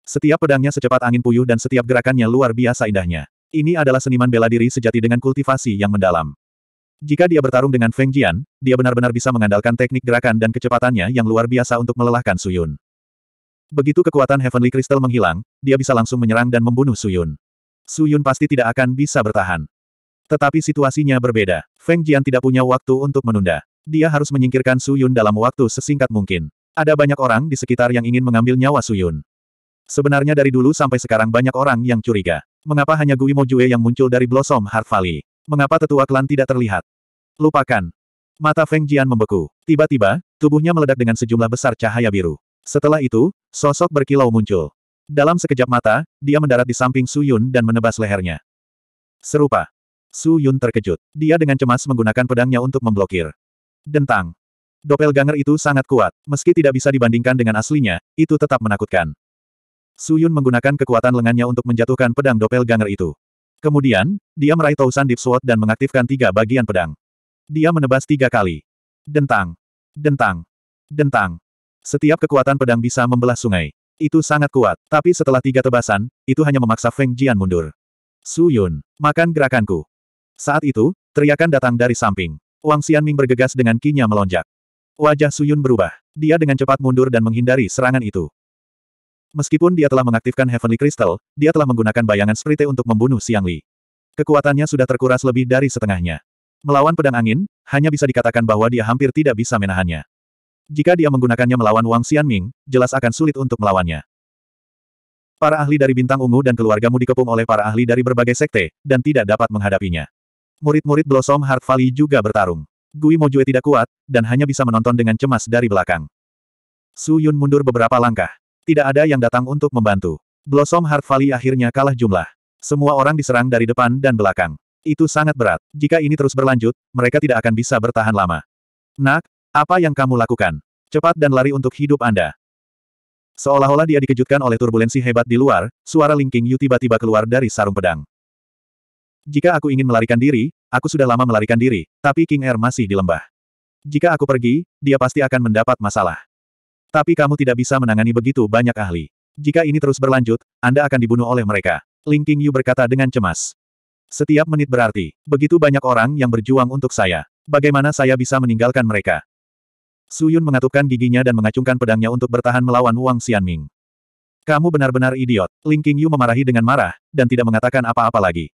Setiap pedangnya secepat angin puyuh dan setiap gerakannya luar biasa indahnya. Ini adalah seniman bela diri sejati dengan kultivasi yang mendalam. Jika dia bertarung dengan Feng Jian, dia benar-benar bisa mengandalkan teknik gerakan dan kecepatannya yang luar biasa untuk melelahkan Suyun. Begitu kekuatan Heavenly Crystal menghilang, dia bisa langsung menyerang dan membunuh Suyun. Suyun pasti tidak akan bisa bertahan. Tetapi situasinya berbeda. Feng Jian tidak punya waktu untuk menunda. Dia harus menyingkirkan Suyun dalam waktu sesingkat mungkin. Ada banyak orang di sekitar yang ingin mengambil nyawa Suyun. Sebenarnya dari dulu sampai sekarang banyak orang yang curiga. Mengapa hanya Gui Mojue yang muncul dari Blossom Heart Valley? Mengapa tetua klan tidak terlihat? Lupakan. Mata Feng Jian membeku. Tiba-tiba, tubuhnya meledak dengan sejumlah besar cahaya biru. Setelah itu, sosok berkilau muncul. Dalam sekejap mata, dia mendarat di samping Su Yun dan menebas lehernya. Serupa. Su Yun terkejut. Dia dengan cemas menggunakan pedangnya untuk memblokir. Dentang. Doppelganger itu sangat kuat. Meski tidak bisa dibandingkan dengan aslinya, itu tetap menakutkan. Su Yun menggunakan kekuatan lengannya untuk menjatuhkan pedang Ganger itu. Kemudian, dia meraih Tausan Deep Sword dan mengaktifkan tiga bagian pedang. Dia menebas tiga kali. Dentang. Dentang. Dentang. Setiap kekuatan pedang bisa membelah sungai. Itu sangat kuat, tapi setelah tiga tebasan, itu hanya memaksa Feng Jian mundur. Su Yun, makan gerakanku. Saat itu, teriakan datang dari samping. Wang Xianming bergegas dengan kinya melonjak. Wajah Su Yun berubah. Dia dengan cepat mundur dan menghindari serangan itu. Meskipun dia telah mengaktifkan Heavenly Crystal, dia telah menggunakan bayangan Sprite untuk membunuh Siang Li. Kekuatannya sudah terkuras lebih dari setengahnya. Melawan pedang angin, hanya bisa dikatakan bahwa dia hampir tidak bisa menahannya. Jika dia menggunakannya melawan Wang Xianming, jelas akan sulit untuk melawannya. Para ahli dari Bintang Ungu dan keluargamu dikepung oleh para ahli dari berbagai sekte, dan tidak dapat menghadapinya. Murid-murid Blossom Heart Valley juga bertarung. Gui Mojue tidak kuat, dan hanya bisa menonton dengan cemas dari belakang. Su Yun mundur beberapa langkah. Tidak ada yang datang untuk membantu. Blossom Heart Valley akhirnya kalah jumlah. Semua orang diserang dari depan dan belakang. Itu sangat berat. Jika ini terus berlanjut, mereka tidak akan bisa bertahan lama. Nak, apa yang kamu lakukan? Cepat dan lari untuk hidup Anda. Seolah-olah dia dikejutkan oleh turbulensi hebat di luar, suara Linking Yu tiba-tiba keluar dari sarung pedang. Jika aku ingin melarikan diri, aku sudah lama melarikan diri, tapi King Er masih di lembah. Jika aku pergi, dia pasti akan mendapat masalah. Tapi kamu tidak bisa menangani begitu banyak ahli. Jika ini terus berlanjut, Anda akan dibunuh oleh mereka. Ling Qingyu berkata dengan cemas. Setiap menit berarti, begitu banyak orang yang berjuang untuk saya. Bagaimana saya bisa meninggalkan mereka? Su Yun mengatupkan giginya dan mengacungkan pedangnya untuk bertahan melawan Wang Xianming. Kamu benar-benar idiot. Ling Qingyu memarahi dengan marah, dan tidak mengatakan apa-apa lagi.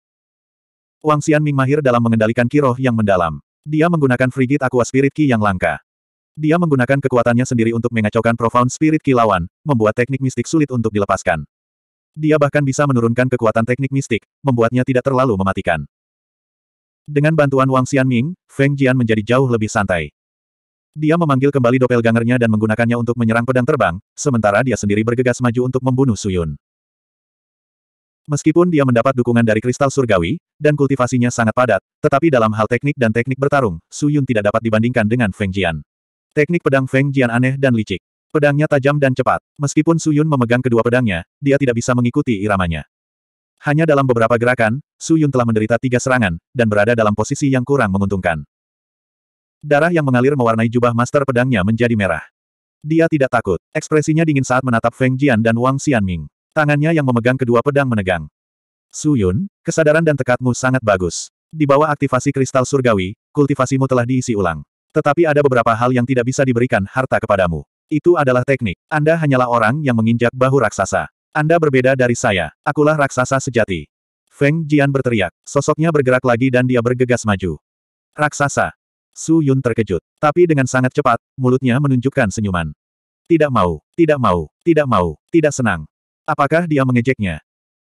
Wang Xianming mahir dalam mengendalikan kiroh yang mendalam. Dia menggunakan frigid aqua spirit ki yang langka. Dia menggunakan kekuatannya sendiri untuk mengacaukan profound spirit kilauan, membuat teknik mistik sulit untuk dilepaskan. Dia bahkan bisa menurunkan kekuatan teknik mistik, membuatnya tidak terlalu mematikan. Dengan bantuan Wang Xianming, Feng Jian menjadi jauh lebih santai. Dia memanggil kembali doppelgangernya dan menggunakannya untuk menyerang pedang terbang, sementara dia sendiri bergegas maju untuk membunuh Suyun. Meskipun dia mendapat dukungan dari kristal surgawi, dan kultivasinya sangat padat, tetapi dalam hal teknik dan teknik bertarung, Su Yun tidak dapat dibandingkan dengan Feng Jian. Teknik pedang Feng Jian aneh dan licik. Pedangnya tajam dan cepat. Meskipun Su Yun memegang kedua pedangnya, dia tidak bisa mengikuti iramanya. Hanya dalam beberapa gerakan, Su Yun telah menderita tiga serangan, dan berada dalam posisi yang kurang menguntungkan. Darah yang mengalir mewarnai jubah master pedangnya menjadi merah. Dia tidak takut. Ekspresinya dingin saat menatap Feng Jian dan Wang Xianming. Tangannya yang memegang kedua pedang menegang. Su Yun, kesadaran dan tekadmu sangat bagus. Di bawah aktivasi kristal surgawi, kultivasimu telah diisi ulang. Tetapi ada beberapa hal yang tidak bisa diberikan harta kepadamu. Itu adalah teknik. Anda hanyalah orang yang menginjak bahu raksasa. Anda berbeda dari saya. Akulah raksasa sejati. Feng Jian berteriak. Sosoknya bergerak lagi dan dia bergegas maju. Raksasa. Su Yun terkejut. Tapi dengan sangat cepat, mulutnya menunjukkan senyuman. Tidak mau, tidak mau, tidak mau, tidak senang. Apakah dia mengejeknya?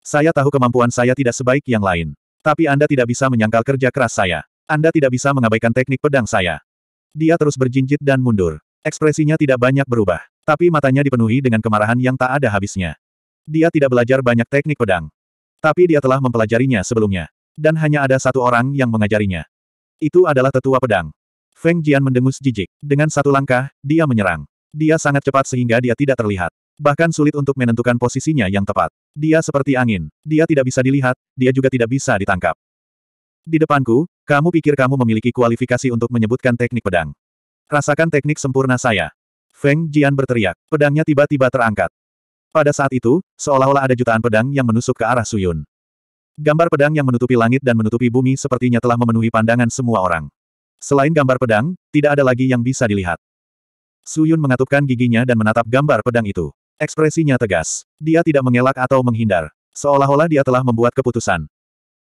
Saya tahu kemampuan saya tidak sebaik yang lain. Tapi Anda tidak bisa menyangkal kerja keras saya. Anda tidak bisa mengabaikan teknik pedang saya. Dia terus berjinjit dan mundur. Ekspresinya tidak banyak berubah. Tapi matanya dipenuhi dengan kemarahan yang tak ada habisnya. Dia tidak belajar banyak teknik pedang. Tapi dia telah mempelajarinya sebelumnya. Dan hanya ada satu orang yang mengajarinya. Itu adalah tetua pedang. Feng Jian mendengus jijik. Dengan satu langkah, dia menyerang. Dia sangat cepat sehingga dia tidak terlihat. Bahkan sulit untuk menentukan posisinya yang tepat. Dia seperti angin. Dia tidak bisa dilihat, dia juga tidak bisa ditangkap. Di depanku, kamu pikir kamu memiliki kualifikasi untuk menyebutkan teknik pedang? Rasakan teknik sempurna saya. Feng Jian berteriak. Pedangnya tiba-tiba terangkat. Pada saat itu, seolah-olah ada jutaan pedang yang menusuk ke arah Suyun. Gambar pedang yang menutupi langit dan menutupi bumi sepertinya telah memenuhi pandangan semua orang. Selain gambar pedang, tidak ada lagi yang bisa dilihat. Suyun mengatupkan giginya dan menatap gambar pedang itu. Ekspresinya tegas. Dia tidak mengelak atau menghindar. Seolah-olah dia telah membuat keputusan.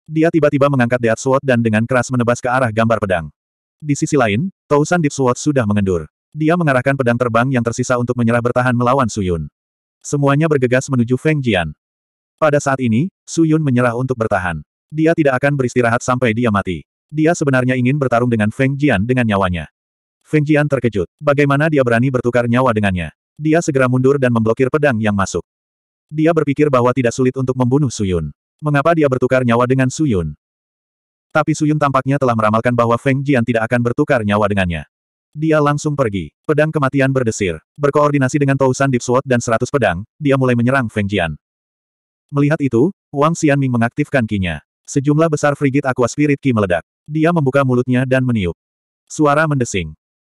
Dia tiba-tiba mengangkat Death Sword dan dengan keras menebas ke arah gambar pedang. Di sisi lain, Tausan Deep Sword sudah mengendur. Dia mengarahkan pedang terbang yang tersisa untuk menyerah bertahan melawan Suyun. Semuanya bergegas menuju Feng Jian. Pada saat ini, Suyun menyerah untuk bertahan. Dia tidak akan beristirahat sampai dia mati. Dia sebenarnya ingin bertarung dengan Feng Jian dengan nyawanya. Feng Jian terkejut. Bagaimana dia berani bertukar nyawa dengannya? Dia segera mundur dan memblokir pedang yang masuk. Dia berpikir bahwa tidak sulit untuk membunuh Suyun. Mengapa dia bertukar nyawa dengan Suyun? Tapi Suyun tampaknya telah meramalkan bahwa Feng Jian tidak akan bertukar nyawa dengannya. Dia langsung pergi. Pedang kematian berdesir. Berkoordinasi dengan Tousan Deep Sword dan seratus pedang, dia mulai menyerang Feng Jian. Melihat itu, Wang Xianming mengaktifkan kinya. Sejumlah besar frigit aqua spirit ki meledak. Dia membuka mulutnya dan meniup. Suara mendesing.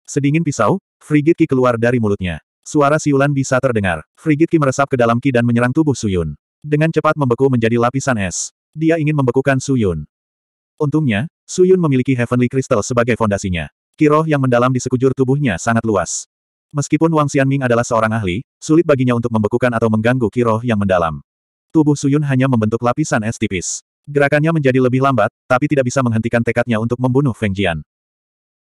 Sedingin pisau, frigit ki keluar dari mulutnya. Suara siulan bisa terdengar. Frigit ki meresap ke dalam ki dan menyerang tubuh Suyun dengan cepat membeku menjadi lapisan es. Dia ingin membekukan Suyun. Untungnya, Suyun memiliki Heavenly Crystal sebagai fondasinya. Kiroh yang mendalam di sekujur tubuhnya sangat luas. Meskipun Wang Xianming adalah seorang ahli, sulit baginya untuk membekukan atau mengganggu kiroh yang mendalam. Tubuh Suyun hanya membentuk lapisan es tipis. Gerakannya menjadi lebih lambat, tapi tidak bisa menghentikan tekadnya untuk membunuh Feng Jian.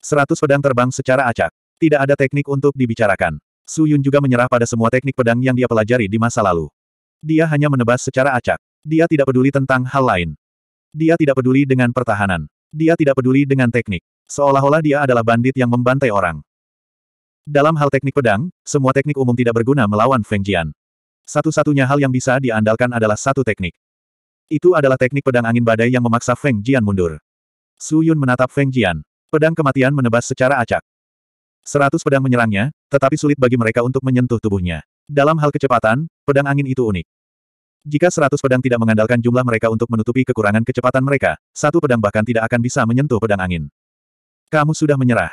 Seratus pedang terbang secara acak. Tidak ada teknik untuk dibicarakan. Su Yun juga menyerah pada semua teknik pedang yang dia pelajari di masa lalu. Dia hanya menebas secara acak. Dia tidak peduli tentang hal lain. Dia tidak peduli dengan pertahanan. Dia tidak peduli dengan teknik. Seolah-olah dia adalah bandit yang membantai orang. Dalam hal teknik pedang, semua teknik umum tidak berguna melawan Feng Jian. Satu-satunya hal yang bisa diandalkan adalah satu teknik. Itu adalah teknik pedang angin badai yang memaksa Feng Jian mundur. Su Yun menatap Feng Jian. Pedang kematian menebas secara acak. Seratus pedang menyerangnya, tetapi sulit bagi mereka untuk menyentuh tubuhnya. Dalam hal kecepatan, pedang angin itu unik. Jika seratus pedang tidak mengandalkan jumlah mereka untuk menutupi kekurangan kecepatan mereka, satu pedang bahkan tidak akan bisa menyentuh pedang angin. Kamu sudah menyerah.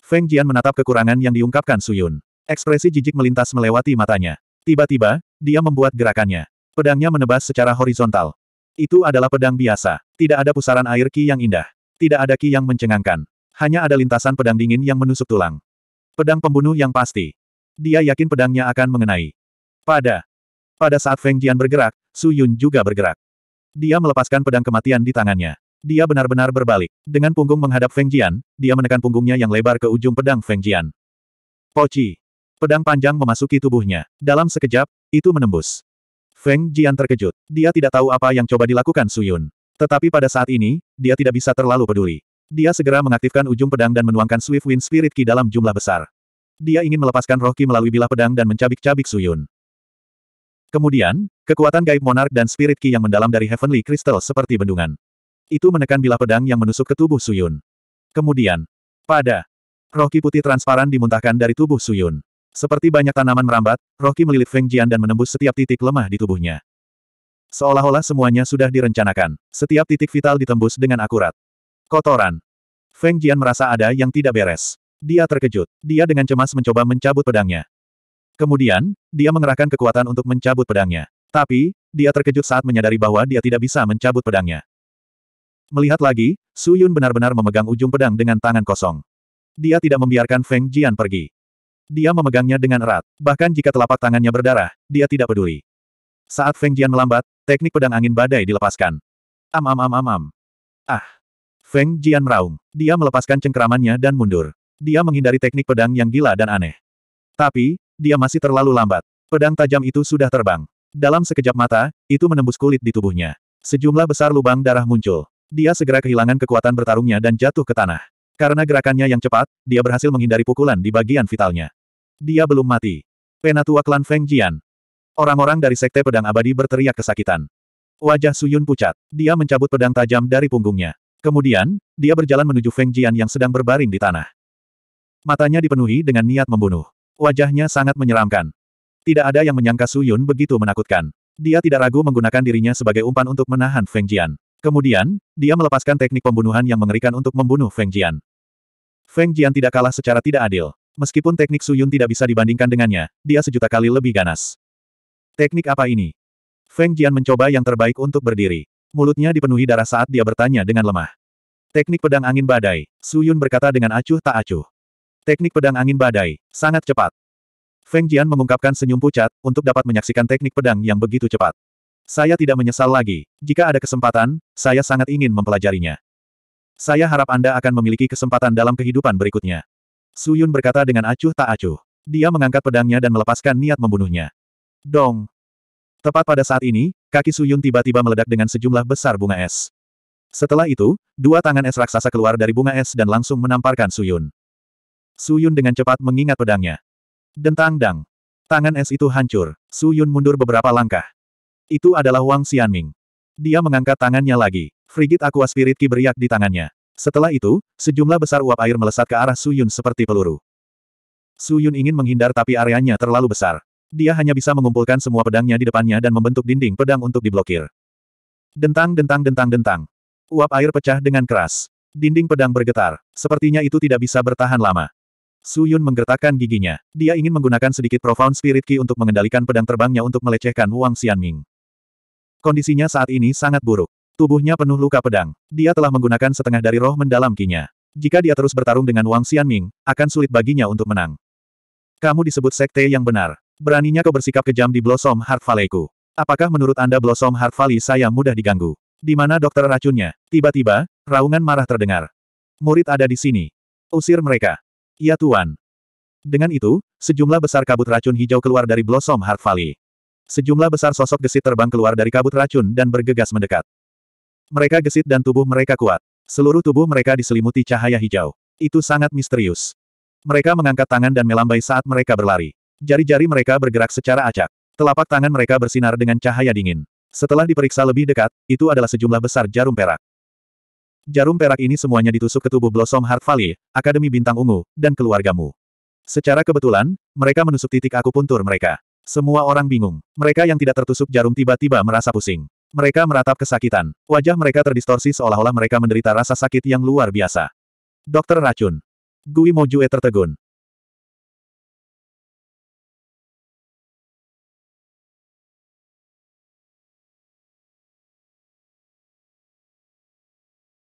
Feng Jian menatap kekurangan yang diungkapkan Suyun. Ekspresi jijik melintas melewati matanya. Tiba-tiba, dia membuat gerakannya. Pedangnya menebas secara horizontal. Itu adalah pedang biasa. Tidak ada pusaran air ki yang indah. Tidak ada ki yang mencengangkan. Hanya ada lintasan pedang dingin yang menusuk tulang. Pedang pembunuh yang pasti. Dia yakin pedangnya akan mengenai. Pada. Pada saat Feng Jian bergerak, Su Yun juga bergerak. Dia melepaskan pedang kematian di tangannya. Dia benar-benar berbalik. Dengan punggung menghadap Feng Jian, dia menekan punggungnya yang lebar ke ujung pedang Feng Jian. Poci. Pedang panjang memasuki tubuhnya. Dalam sekejap, itu menembus. Feng Jian terkejut. Dia tidak tahu apa yang coba dilakukan Su Yun. Tetapi pada saat ini, dia tidak bisa terlalu peduli. Dia segera mengaktifkan ujung pedang dan menuangkan Swift Wind Spirit Ki dalam jumlah besar. Dia ingin melepaskan roh Ki melalui bilah pedang dan mencabik-cabik Suyun. Kemudian, kekuatan gaib monark dan spirit Ki yang mendalam dari Heavenly Crystal seperti bendungan. Itu menekan bilah pedang yang menusuk ke tubuh Suyun. Kemudian, pada roh Ki putih transparan dimuntahkan dari tubuh Suyun. Seperti banyak tanaman merambat, roh Ki melilit Feng Jian dan menembus setiap titik lemah di tubuhnya. Seolah-olah semuanya sudah direncanakan. Setiap titik vital ditembus dengan akurat. Kotoran. Feng Jian merasa ada yang tidak beres. Dia terkejut. Dia dengan cemas mencoba mencabut pedangnya. Kemudian, dia mengerahkan kekuatan untuk mencabut pedangnya. Tapi, dia terkejut saat menyadari bahwa dia tidak bisa mencabut pedangnya. Melihat lagi, Su Yun benar-benar memegang ujung pedang dengan tangan kosong. Dia tidak membiarkan Feng Jian pergi. Dia memegangnya dengan erat, bahkan jika telapak tangannya berdarah, dia tidak peduli. Saat Feng Jian melambat, teknik pedang angin badai dilepaskan. Am am am am am. Ah. Feng Jian meraung. Dia melepaskan cengkeramannya dan mundur. Dia menghindari teknik pedang yang gila dan aneh. Tapi, dia masih terlalu lambat. Pedang tajam itu sudah terbang. Dalam sekejap mata, itu menembus kulit di tubuhnya. Sejumlah besar lubang darah muncul. Dia segera kehilangan kekuatan bertarungnya dan jatuh ke tanah. Karena gerakannya yang cepat, dia berhasil menghindari pukulan di bagian vitalnya. Dia belum mati. Penatua klan Feng Jian. Orang-orang dari Sekte Pedang Abadi berteriak kesakitan. Wajah Suyun pucat. Dia mencabut pedang tajam dari punggungnya. Kemudian, dia berjalan menuju Feng Jian yang sedang berbaring di tanah. Matanya dipenuhi dengan niat membunuh. Wajahnya sangat menyeramkan. Tidak ada yang menyangka Su Yun begitu menakutkan. Dia tidak ragu menggunakan dirinya sebagai umpan untuk menahan Feng Jian. Kemudian, dia melepaskan teknik pembunuhan yang mengerikan untuk membunuh Feng Jian. Feng Jian tidak kalah secara tidak adil. Meskipun teknik Su Yun tidak bisa dibandingkan dengannya, dia sejuta kali lebih ganas. Teknik apa ini? Feng Jian mencoba yang terbaik untuk berdiri. Mulutnya dipenuhi darah saat dia bertanya dengan lemah. Teknik pedang angin badai, Su Yun berkata dengan acuh tak acuh. Teknik pedang angin badai. Sangat cepat. Feng Jian mengungkapkan senyum pucat, untuk dapat menyaksikan teknik pedang yang begitu cepat. Saya tidak menyesal lagi. Jika ada kesempatan, saya sangat ingin mempelajarinya. Saya harap Anda akan memiliki kesempatan dalam kehidupan berikutnya. Su Yun berkata dengan acuh tak acuh. Dia mengangkat pedangnya dan melepaskan niat membunuhnya. Dong! Tepat pada saat ini, kaki Su Yun tiba-tiba meledak dengan sejumlah besar bunga es. Setelah itu, dua tangan es raksasa keluar dari bunga es dan langsung menamparkan Su Yun. Suyun dengan cepat mengingat pedangnya. Dentang dang. Tangan es itu hancur. Suyun mundur beberapa langkah. Itu adalah Wang Xianming. Dia mengangkat tangannya lagi. Frigit Aqua Spirit Ki beriak di tangannya. Setelah itu, sejumlah besar uap air melesat ke arah Suyun seperti peluru. Suyun ingin menghindar tapi areanya terlalu besar. Dia hanya bisa mengumpulkan semua pedangnya di depannya dan membentuk dinding pedang untuk diblokir. Dentang dentang dentang dentang. Uap air pecah dengan keras. Dinding pedang bergetar. Sepertinya itu tidak bisa bertahan lama. Su Yun menggertakkan giginya. Dia ingin menggunakan sedikit Profound Spirit Ki untuk mengendalikan pedang terbangnya untuk melecehkan Wang Xianming. Kondisinya saat ini sangat buruk. Tubuhnya penuh luka pedang. Dia telah menggunakan setengah dari roh mendalam kinya. Jika dia terus bertarung dengan Wang Xianming, akan sulit baginya untuk menang. Kamu disebut sekte yang benar. Beraninya kau bersikap kejam di Blossom Heart Valley-ku. Apakah menurut Anda Blossom Heart Valley saya mudah diganggu? Di mana dokter racunnya? Tiba-tiba, raungan marah terdengar. Murid ada di sini. Usir mereka. Ya Tuan. Dengan itu, sejumlah besar kabut racun hijau keluar dari Blossom Heart Valley. Sejumlah besar sosok gesit terbang keluar dari kabut racun dan bergegas mendekat. Mereka gesit dan tubuh mereka kuat. Seluruh tubuh mereka diselimuti cahaya hijau. Itu sangat misterius. Mereka mengangkat tangan dan melambai saat mereka berlari. Jari-jari mereka bergerak secara acak. Telapak tangan mereka bersinar dengan cahaya dingin. Setelah diperiksa lebih dekat, itu adalah sejumlah besar jarum perak. Jarum perak ini semuanya ditusuk ke tubuh Blossom Heart Valley, Akademi Bintang Ungu, dan keluargamu. Secara kebetulan, mereka menusuk titik aku puntur mereka. Semua orang bingung. Mereka yang tidak tertusuk jarum tiba-tiba merasa pusing. Mereka meratap kesakitan. Wajah mereka terdistorsi seolah-olah mereka menderita rasa sakit yang luar biasa. Dokter Racun. Gui Mojue tertegun.